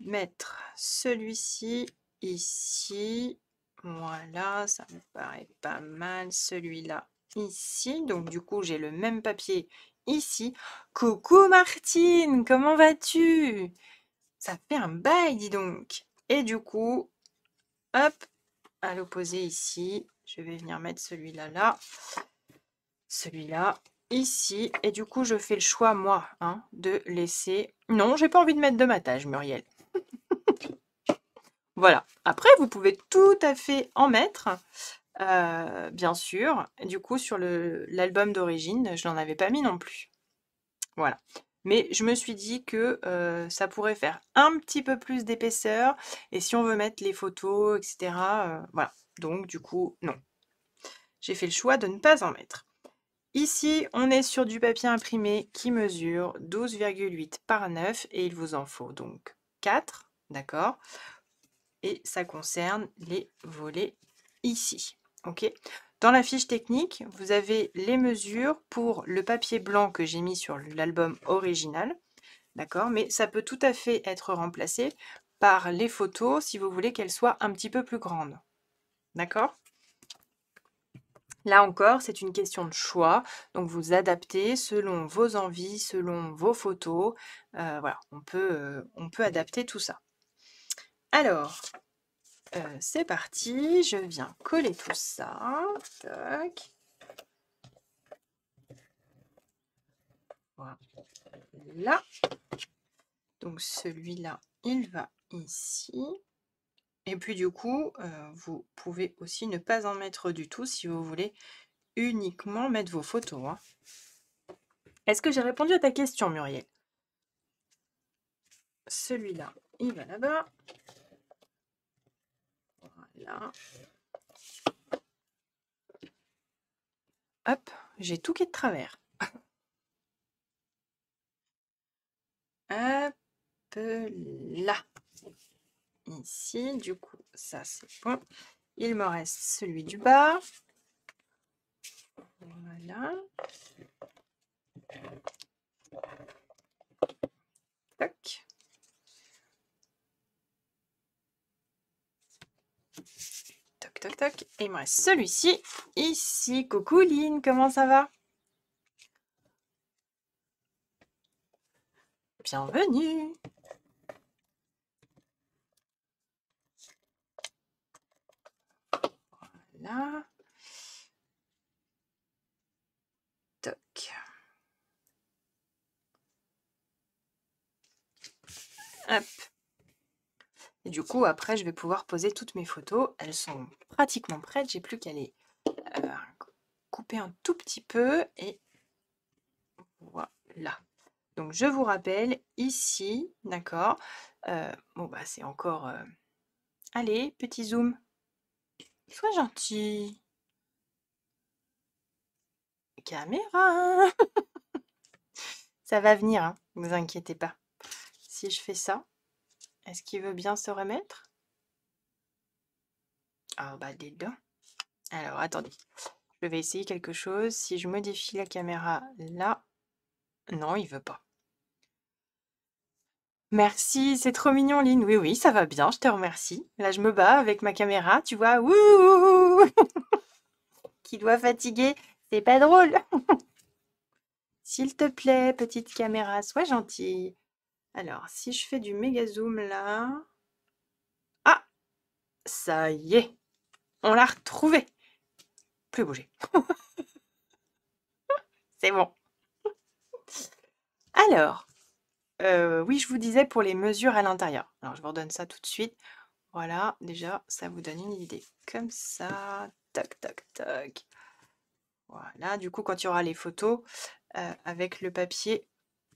mettre celui-ci ici voilà, ça me paraît pas mal celui-là ici. Donc du coup, j'ai le même papier ici. Coucou Martine, comment vas-tu Ça fait un bail, dis donc. Et du coup, hop, à l'opposé ici, je vais venir mettre celui-là là, celui-là ici. Et du coup, je fais le choix, moi, hein, de laisser... Non, j'ai pas envie de mettre de matage, Muriel. Voilà. Après, vous pouvez tout à fait en mettre, euh, bien sûr. Du coup, sur l'album d'origine, je n'en avais pas mis non plus. Voilà. Mais je me suis dit que euh, ça pourrait faire un petit peu plus d'épaisseur. Et si on veut mettre les photos, etc. Euh, voilà. Donc, du coup, non. J'ai fait le choix de ne pas en mettre. Ici, on est sur du papier imprimé qui mesure 12,8 par 9 et il vous en faut donc 4, d'accord et ça concerne les volets ici. ok dans la fiche technique, vous avez les mesures pour le papier blanc que j'ai mis sur l'album original, d'accord Mais ça peut tout à fait être remplacé par les photos si vous voulez qu'elles soient un petit peu plus grandes, d'accord Là encore, c'est une question de choix, donc vous adaptez selon vos envies, selon vos photos, euh, voilà, on peut, euh, on peut adapter tout ça. Alors, euh, c'est parti. Je viens coller tout ça. Voilà. Donc celui-là, il va ici. Et puis du coup, euh, vous pouvez aussi ne pas en mettre du tout si vous voulez uniquement mettre vos photos. Hein. Est-ce que j'ai répondu à ta question, Muriel Celui-là, il va là-bas. Hop, j'ai tout qui est de travers. Hop là. Ici, du coup, ça c'est bon. Il me reste celui du bas. Voilà. Tac. Toc, Et moi, celui-ci, ici. Coucou comment ça va Bienvenue Voilà. Toc. Hop. Et du coup, après, je vais pouvoir poser toutes mes photos. Elles sont pratiquement prêtes. J'ai plus qu'à les euh, couper un tout petit peu. Et voilà. Donc, je vous rappelle, ici, d'accord euh, Bon, bah, c'est encore... Euh, allez, petit zoom. Sois gentil. Caméra Ça va venir, hein, ne vous inquiétez pas. Si je fais ça, est-ce qu'il veut bien se remettre Ah bah des dents. Alors attendez, je vais essayer quelque chose. Si je modifie la caméra là, non il veut pas. Merci, c'est trop mignon Lynn. Oui oui, ça va bien, je te remercie. Là je me bats avec ma caméra, tu vois, Ouh Qui doit fatiguer, c'est pas drôle. S'il te plaît, petite caméra, sois gentille. Alors, si je fais du méga zoom là... Ah Ça y est On l'a retrouvé Plus bougé, C'est bon. Alors, euh, oui, je vous disais pour les mesures à l'intérieur. Alors, je vous redonne ça tout de suite. Voilà, déjà, ça vous donne une idée. Comme ça, toc, toc, toc. Voilà, du coup, quand il y aura les photos euh, avec le papier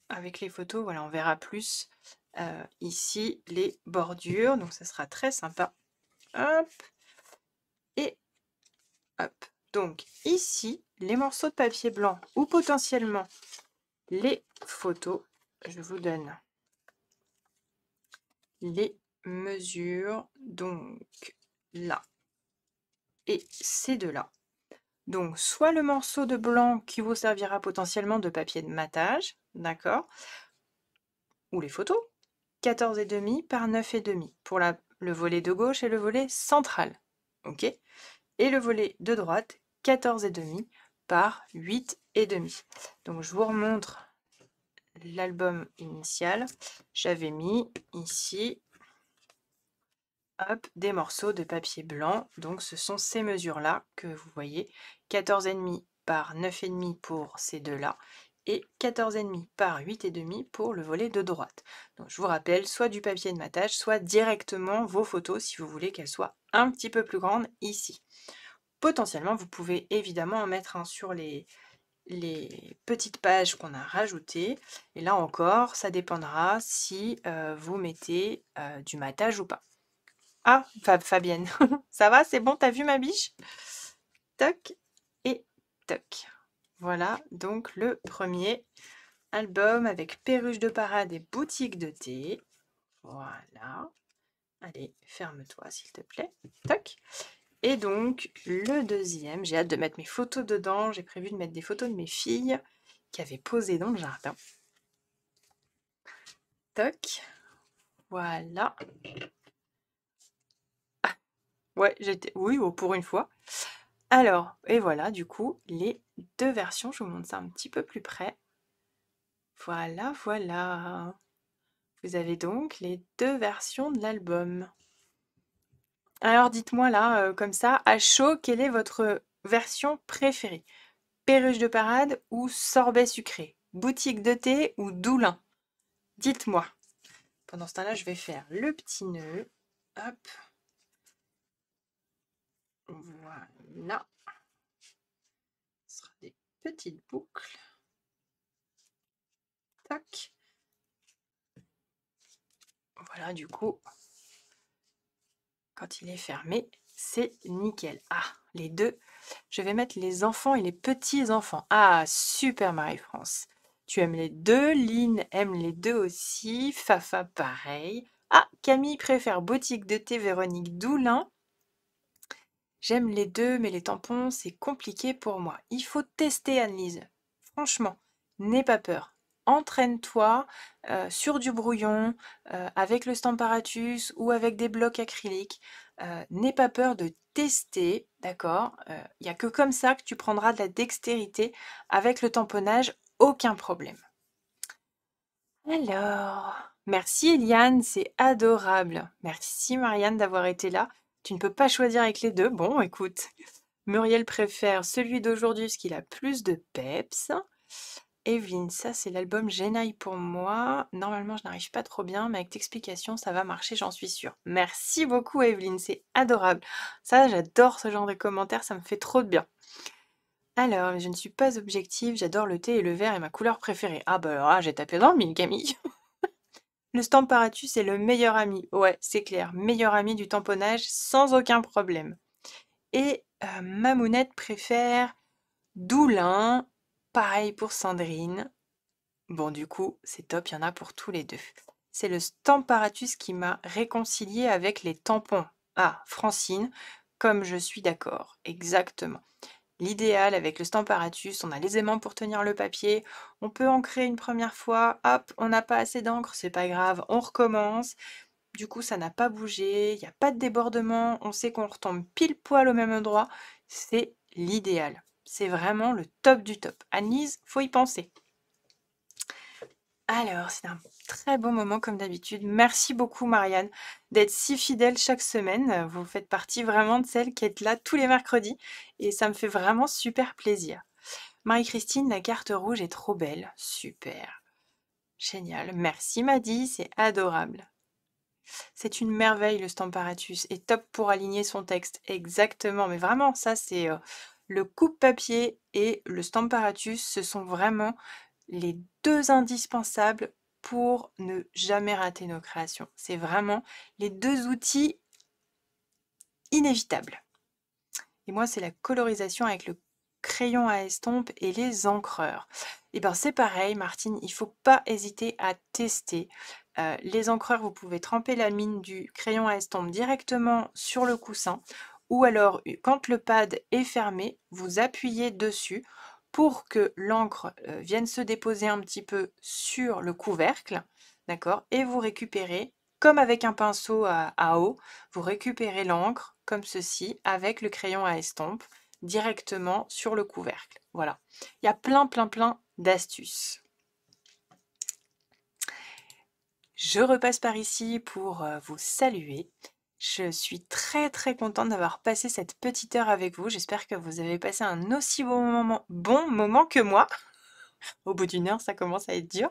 avec les photos, voilà, on verra plus euh, ici les bordures. Donc, ça sera très sympa. Hop. Et hop. Donc, ici, les morceaux de papier blanc ou potentiellement les photos. Je vous donne les mesures. Donc, là. Et ces deux-là. Donc, soit le morceau de blanc qui vous servira potentiellement de papier de matage, d'accord Ou les photos. et demi par et demi pour la, le volet de gauche et le volet central, ok Et le volet de droite, et demi par et demi. Donc je vous remontre l'album initial. J'avais mis ici des morceaux de papier blanc. Donc ce sont ces mesures-là que vous voyez. et demi par et demi pour ces deux-là et 14,5 par 8,5 pour le volet de droite. Donc je vous rappelle, soit du papier de matage, soit directement vos photos si vous voulez qu'elles soient un petit peu plus grandes ici. Potentiellement, vous pouvez évidemment en mettre un sur les, petites pages qu'on a rajoutées. Et là encore, ça dépendra si euh, vous mettez euh, du matage ou pas. Ah, Fabienne, ça va, c'est bon, t'as vu ma biche Toc et toc. Voilà donc le premier album avec perruche de parade et boutique de thé. Voilà. Allez, ferme-toi s'il te plaît. Toc. Et donc le deuxième, j'ai hâte de mettre mes photos dedans. J'ai prévu de mettre des photos de mes filles qui avaient posé dans le jardin. Toc. Voilà. Ah, ouais, j'étais... Oui, oh, pour une fois. Alors, et voilà du coup les deux versions. Je vous montre ça un petit peu plus près. Voilà, voilà. Vous avez donc les deux versions de l'album. Alors dites-moi là, euh, comme ça, à chaud, quelle est votre version préférée Perruche de parade ou sorbet sucré Boutique de thé ou doulin Dites-moi. Pendant ce temps-là, je vais faire le petit nœud. Hop là, ce sera des petites boucles. Tac. Voilà, du coup, quand il est fermé, c'est nickel. Ah, les deux. Je vais mettre les enfants et les petits-enfants. Ah, super Marie-France. Tu aimes les deux. Lynn aime les deux aussi. Fafa, pareil. Ah, Camille préfère Boutique de thé Véronique Doulin. J'aime les deux, mais les tampons, c'est compliqué pour moi. Il faut tester, Annelise. Franchement, n'aie pas peur. Entraîne-toi euh, sur du brouillon, euh, avec le stamparatus ou avec des blocs acryliques. Euh, n'aie pas peur de tester, d'accord Il n'y a que comme ça que tu prendras de la dextérité. Avec le tamponnage, aucun problème. Alors, merci Eliane, c'est adorable. Merci Marianne d'avoir été là. Tu ne peux pas choisir avec les deux. Bon, écoute, Muriel préfère celui d'aujourd'hui parce qu'il a plus de peps. Evelyne, ça c'est l'album Genaille pour moi. Normalement, je n'arrive pas trop bien, mais avec t'explication, ça va marcher, j'en suis sûre. Merci beaucoup, Evelyne, c'est adorable. Ça, j'adore ce genre de commentaires, ça me fait trop de bien. Alors, je ne suis pas objective, j'adore le thé et le vert et ma couleur préférée. Ah bah alors, ah, j'ai tapé dans le mille, Camille. Le stamparatus est le meilleur ami. Ouais, c'est clair, meilleur ami du tamponnage sans aucun problème. Et euh, ma Mamounette préfère Doulin. Pareil pour Sandrine. Bon, du coup, c'est top, il y en a pour tous les deux. C'est le stamparatus qui m'a réconcilié avec les tampons. Ah, Francine, comme je suis d'accord, exactement l'idéal avec le stamparatus, on a les aimants pour tenir le papier, on peut ancrer une première fois, hop, on n'a pas assez d'encre, c'est pas grave, on recommence. Du coup, ça n'a pas bougé, il n'y a pas de débordement, on sait qu'on retombe pile poil au même endroit, c'est l'idéal. C'est vraiment le top du top. Anise, faut y penser. Alors, c'est un Très bon moment comme d'habitude. Merci beaucoup Marianne d'être si fidèle chaque semaine. Vous faites partie vraiment de celle qui est là tous les mercredis et ça me fait vraiment super plaisir. Marie-Christine, la carte rouge est trop belle. Super. Génial. Merci Maddy, c'est adorable. C'est une merveille le Stamparatus et top pour aligner son texte. Exactement, mais vraiment ça c'est euh, le coupe-papier et le Stamparatus, ce sont vraiment les deux indispensables pour ne jamais rater nos créations. C'est vraiment les deux outils inévitables. Et moi, c'est la colorisation avec le crayon à estompe et les encreurs. Et eh bien c'est pareil, Martine, il ne faut pas hésiter à tester. Euh, les encreurs, vous pouvez tremper la mine du crayon à estompe directement sur le coussin ou alors quand le pad est fermé, vous appuyez dessus pour que l'encre euh, vienne se déposer un petit peu sur le couvercle, d'accord Et vous récupérez, comme avec un pinceau à, eau, vous récupérez l'encre, comme ceci, avec le crayon à estompe, directement sur le couvercle. Voilà, il y a plein, plein, plein d'astuces. Je repasse par ici pour euh, vous saluer je suis très très contente d'avoir passé cette petite heure avec vous. J'espère que vous avez passé un aussi bon moment, bon moment que moi. Au bout d'une heure, ça commence à être dur.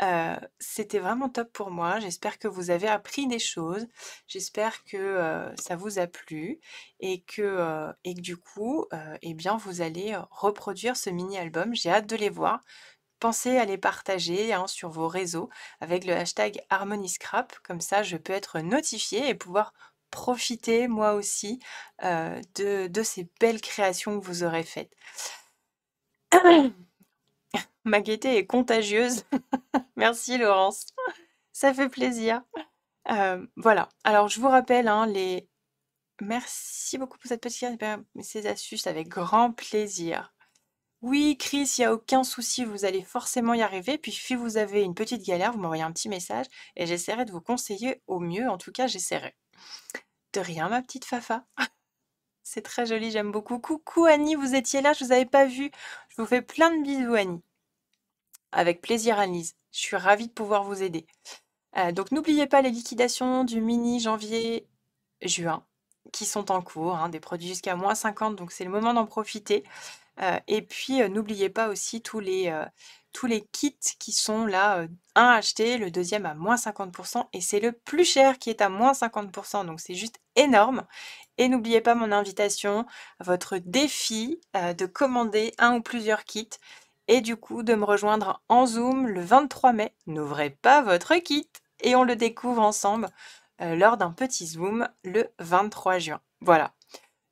Euh, c'était vraiment top pour moi. J'espère que vous avez appris des choses. J'espère que euh, ça vous a plu et que, euh, et du coup, eh bien, vous allez reproduire ce mini-album. J'ai hâte de les voir pensez à les partager hein, sur vos réseaux avec le hashtag Scrap. Comme ça, je peux être notifiée et pouvoir profiter moi aussi euh, de, ces belles créations que vous aurez faites. Ma gaieté est contagieuse. Merci Laurence. Ça fait plaisir. Euh, voilà. Alors je vous rappelle hein, les. Merci beaucoup pour cette petite ces astuces avec grand plaisir. Oui, Chris, il n'y a aucun souci, vous allez forcément y arriver. Puis si vous avez une petite galère, vous m'envoyez un petit message et j'essaierai de vous conseiller au mieux. En tout cas, j'essaierai. De rien, ma petite Fafa. C'est très joli, j'aime beaucoup. Coucou Annie, vous étiez là, je vous avais pas vu. Je vous fais plein de bisous, Annie. Avec plaisir, Annie. Je suis ravie de pouvoir vous aider. Euh, donc n'oubliez pas les liquidations du mini janvier-juin qui sont en cours, hein, des produits jusqu'à moins 50, donc c'est le moment d'en profiter. Euh, et puis, euh, n'oubliez pas aussi tous les, euh, tous les kits qui sont là, un acheté, le deuxième à moins 50%, et c'est le plus cher qui est à moins 50%, donc c'est juste énorme. Et n'oubliez pas mon invitation, votre défi de commander un ou plusieurs kits, et du coup de me rejoindre en Zoom le 23 mai. N'ouvrez pas votre kit, et on le découvre ensemble lors d'un petit Zoom le 23 juin. Voilà.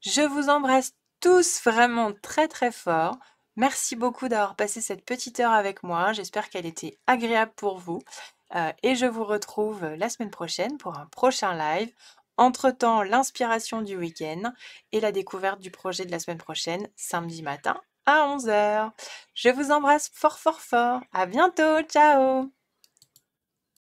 Je vous embrasse tous vraiment très très fort. Merci beaucoup d'avoir passé cette petite heure avec moi. J'espère qu'elle était agréable pour vous. Euh, et je vous retrouve la semaine prochaine pour un prochain live. Entre-temps, l'inspiration du week-end et la découverte du projet de la semaine prochaine, samedi matin à 11h. Je vous embrasse fort fort fort. À bientôt. Ciao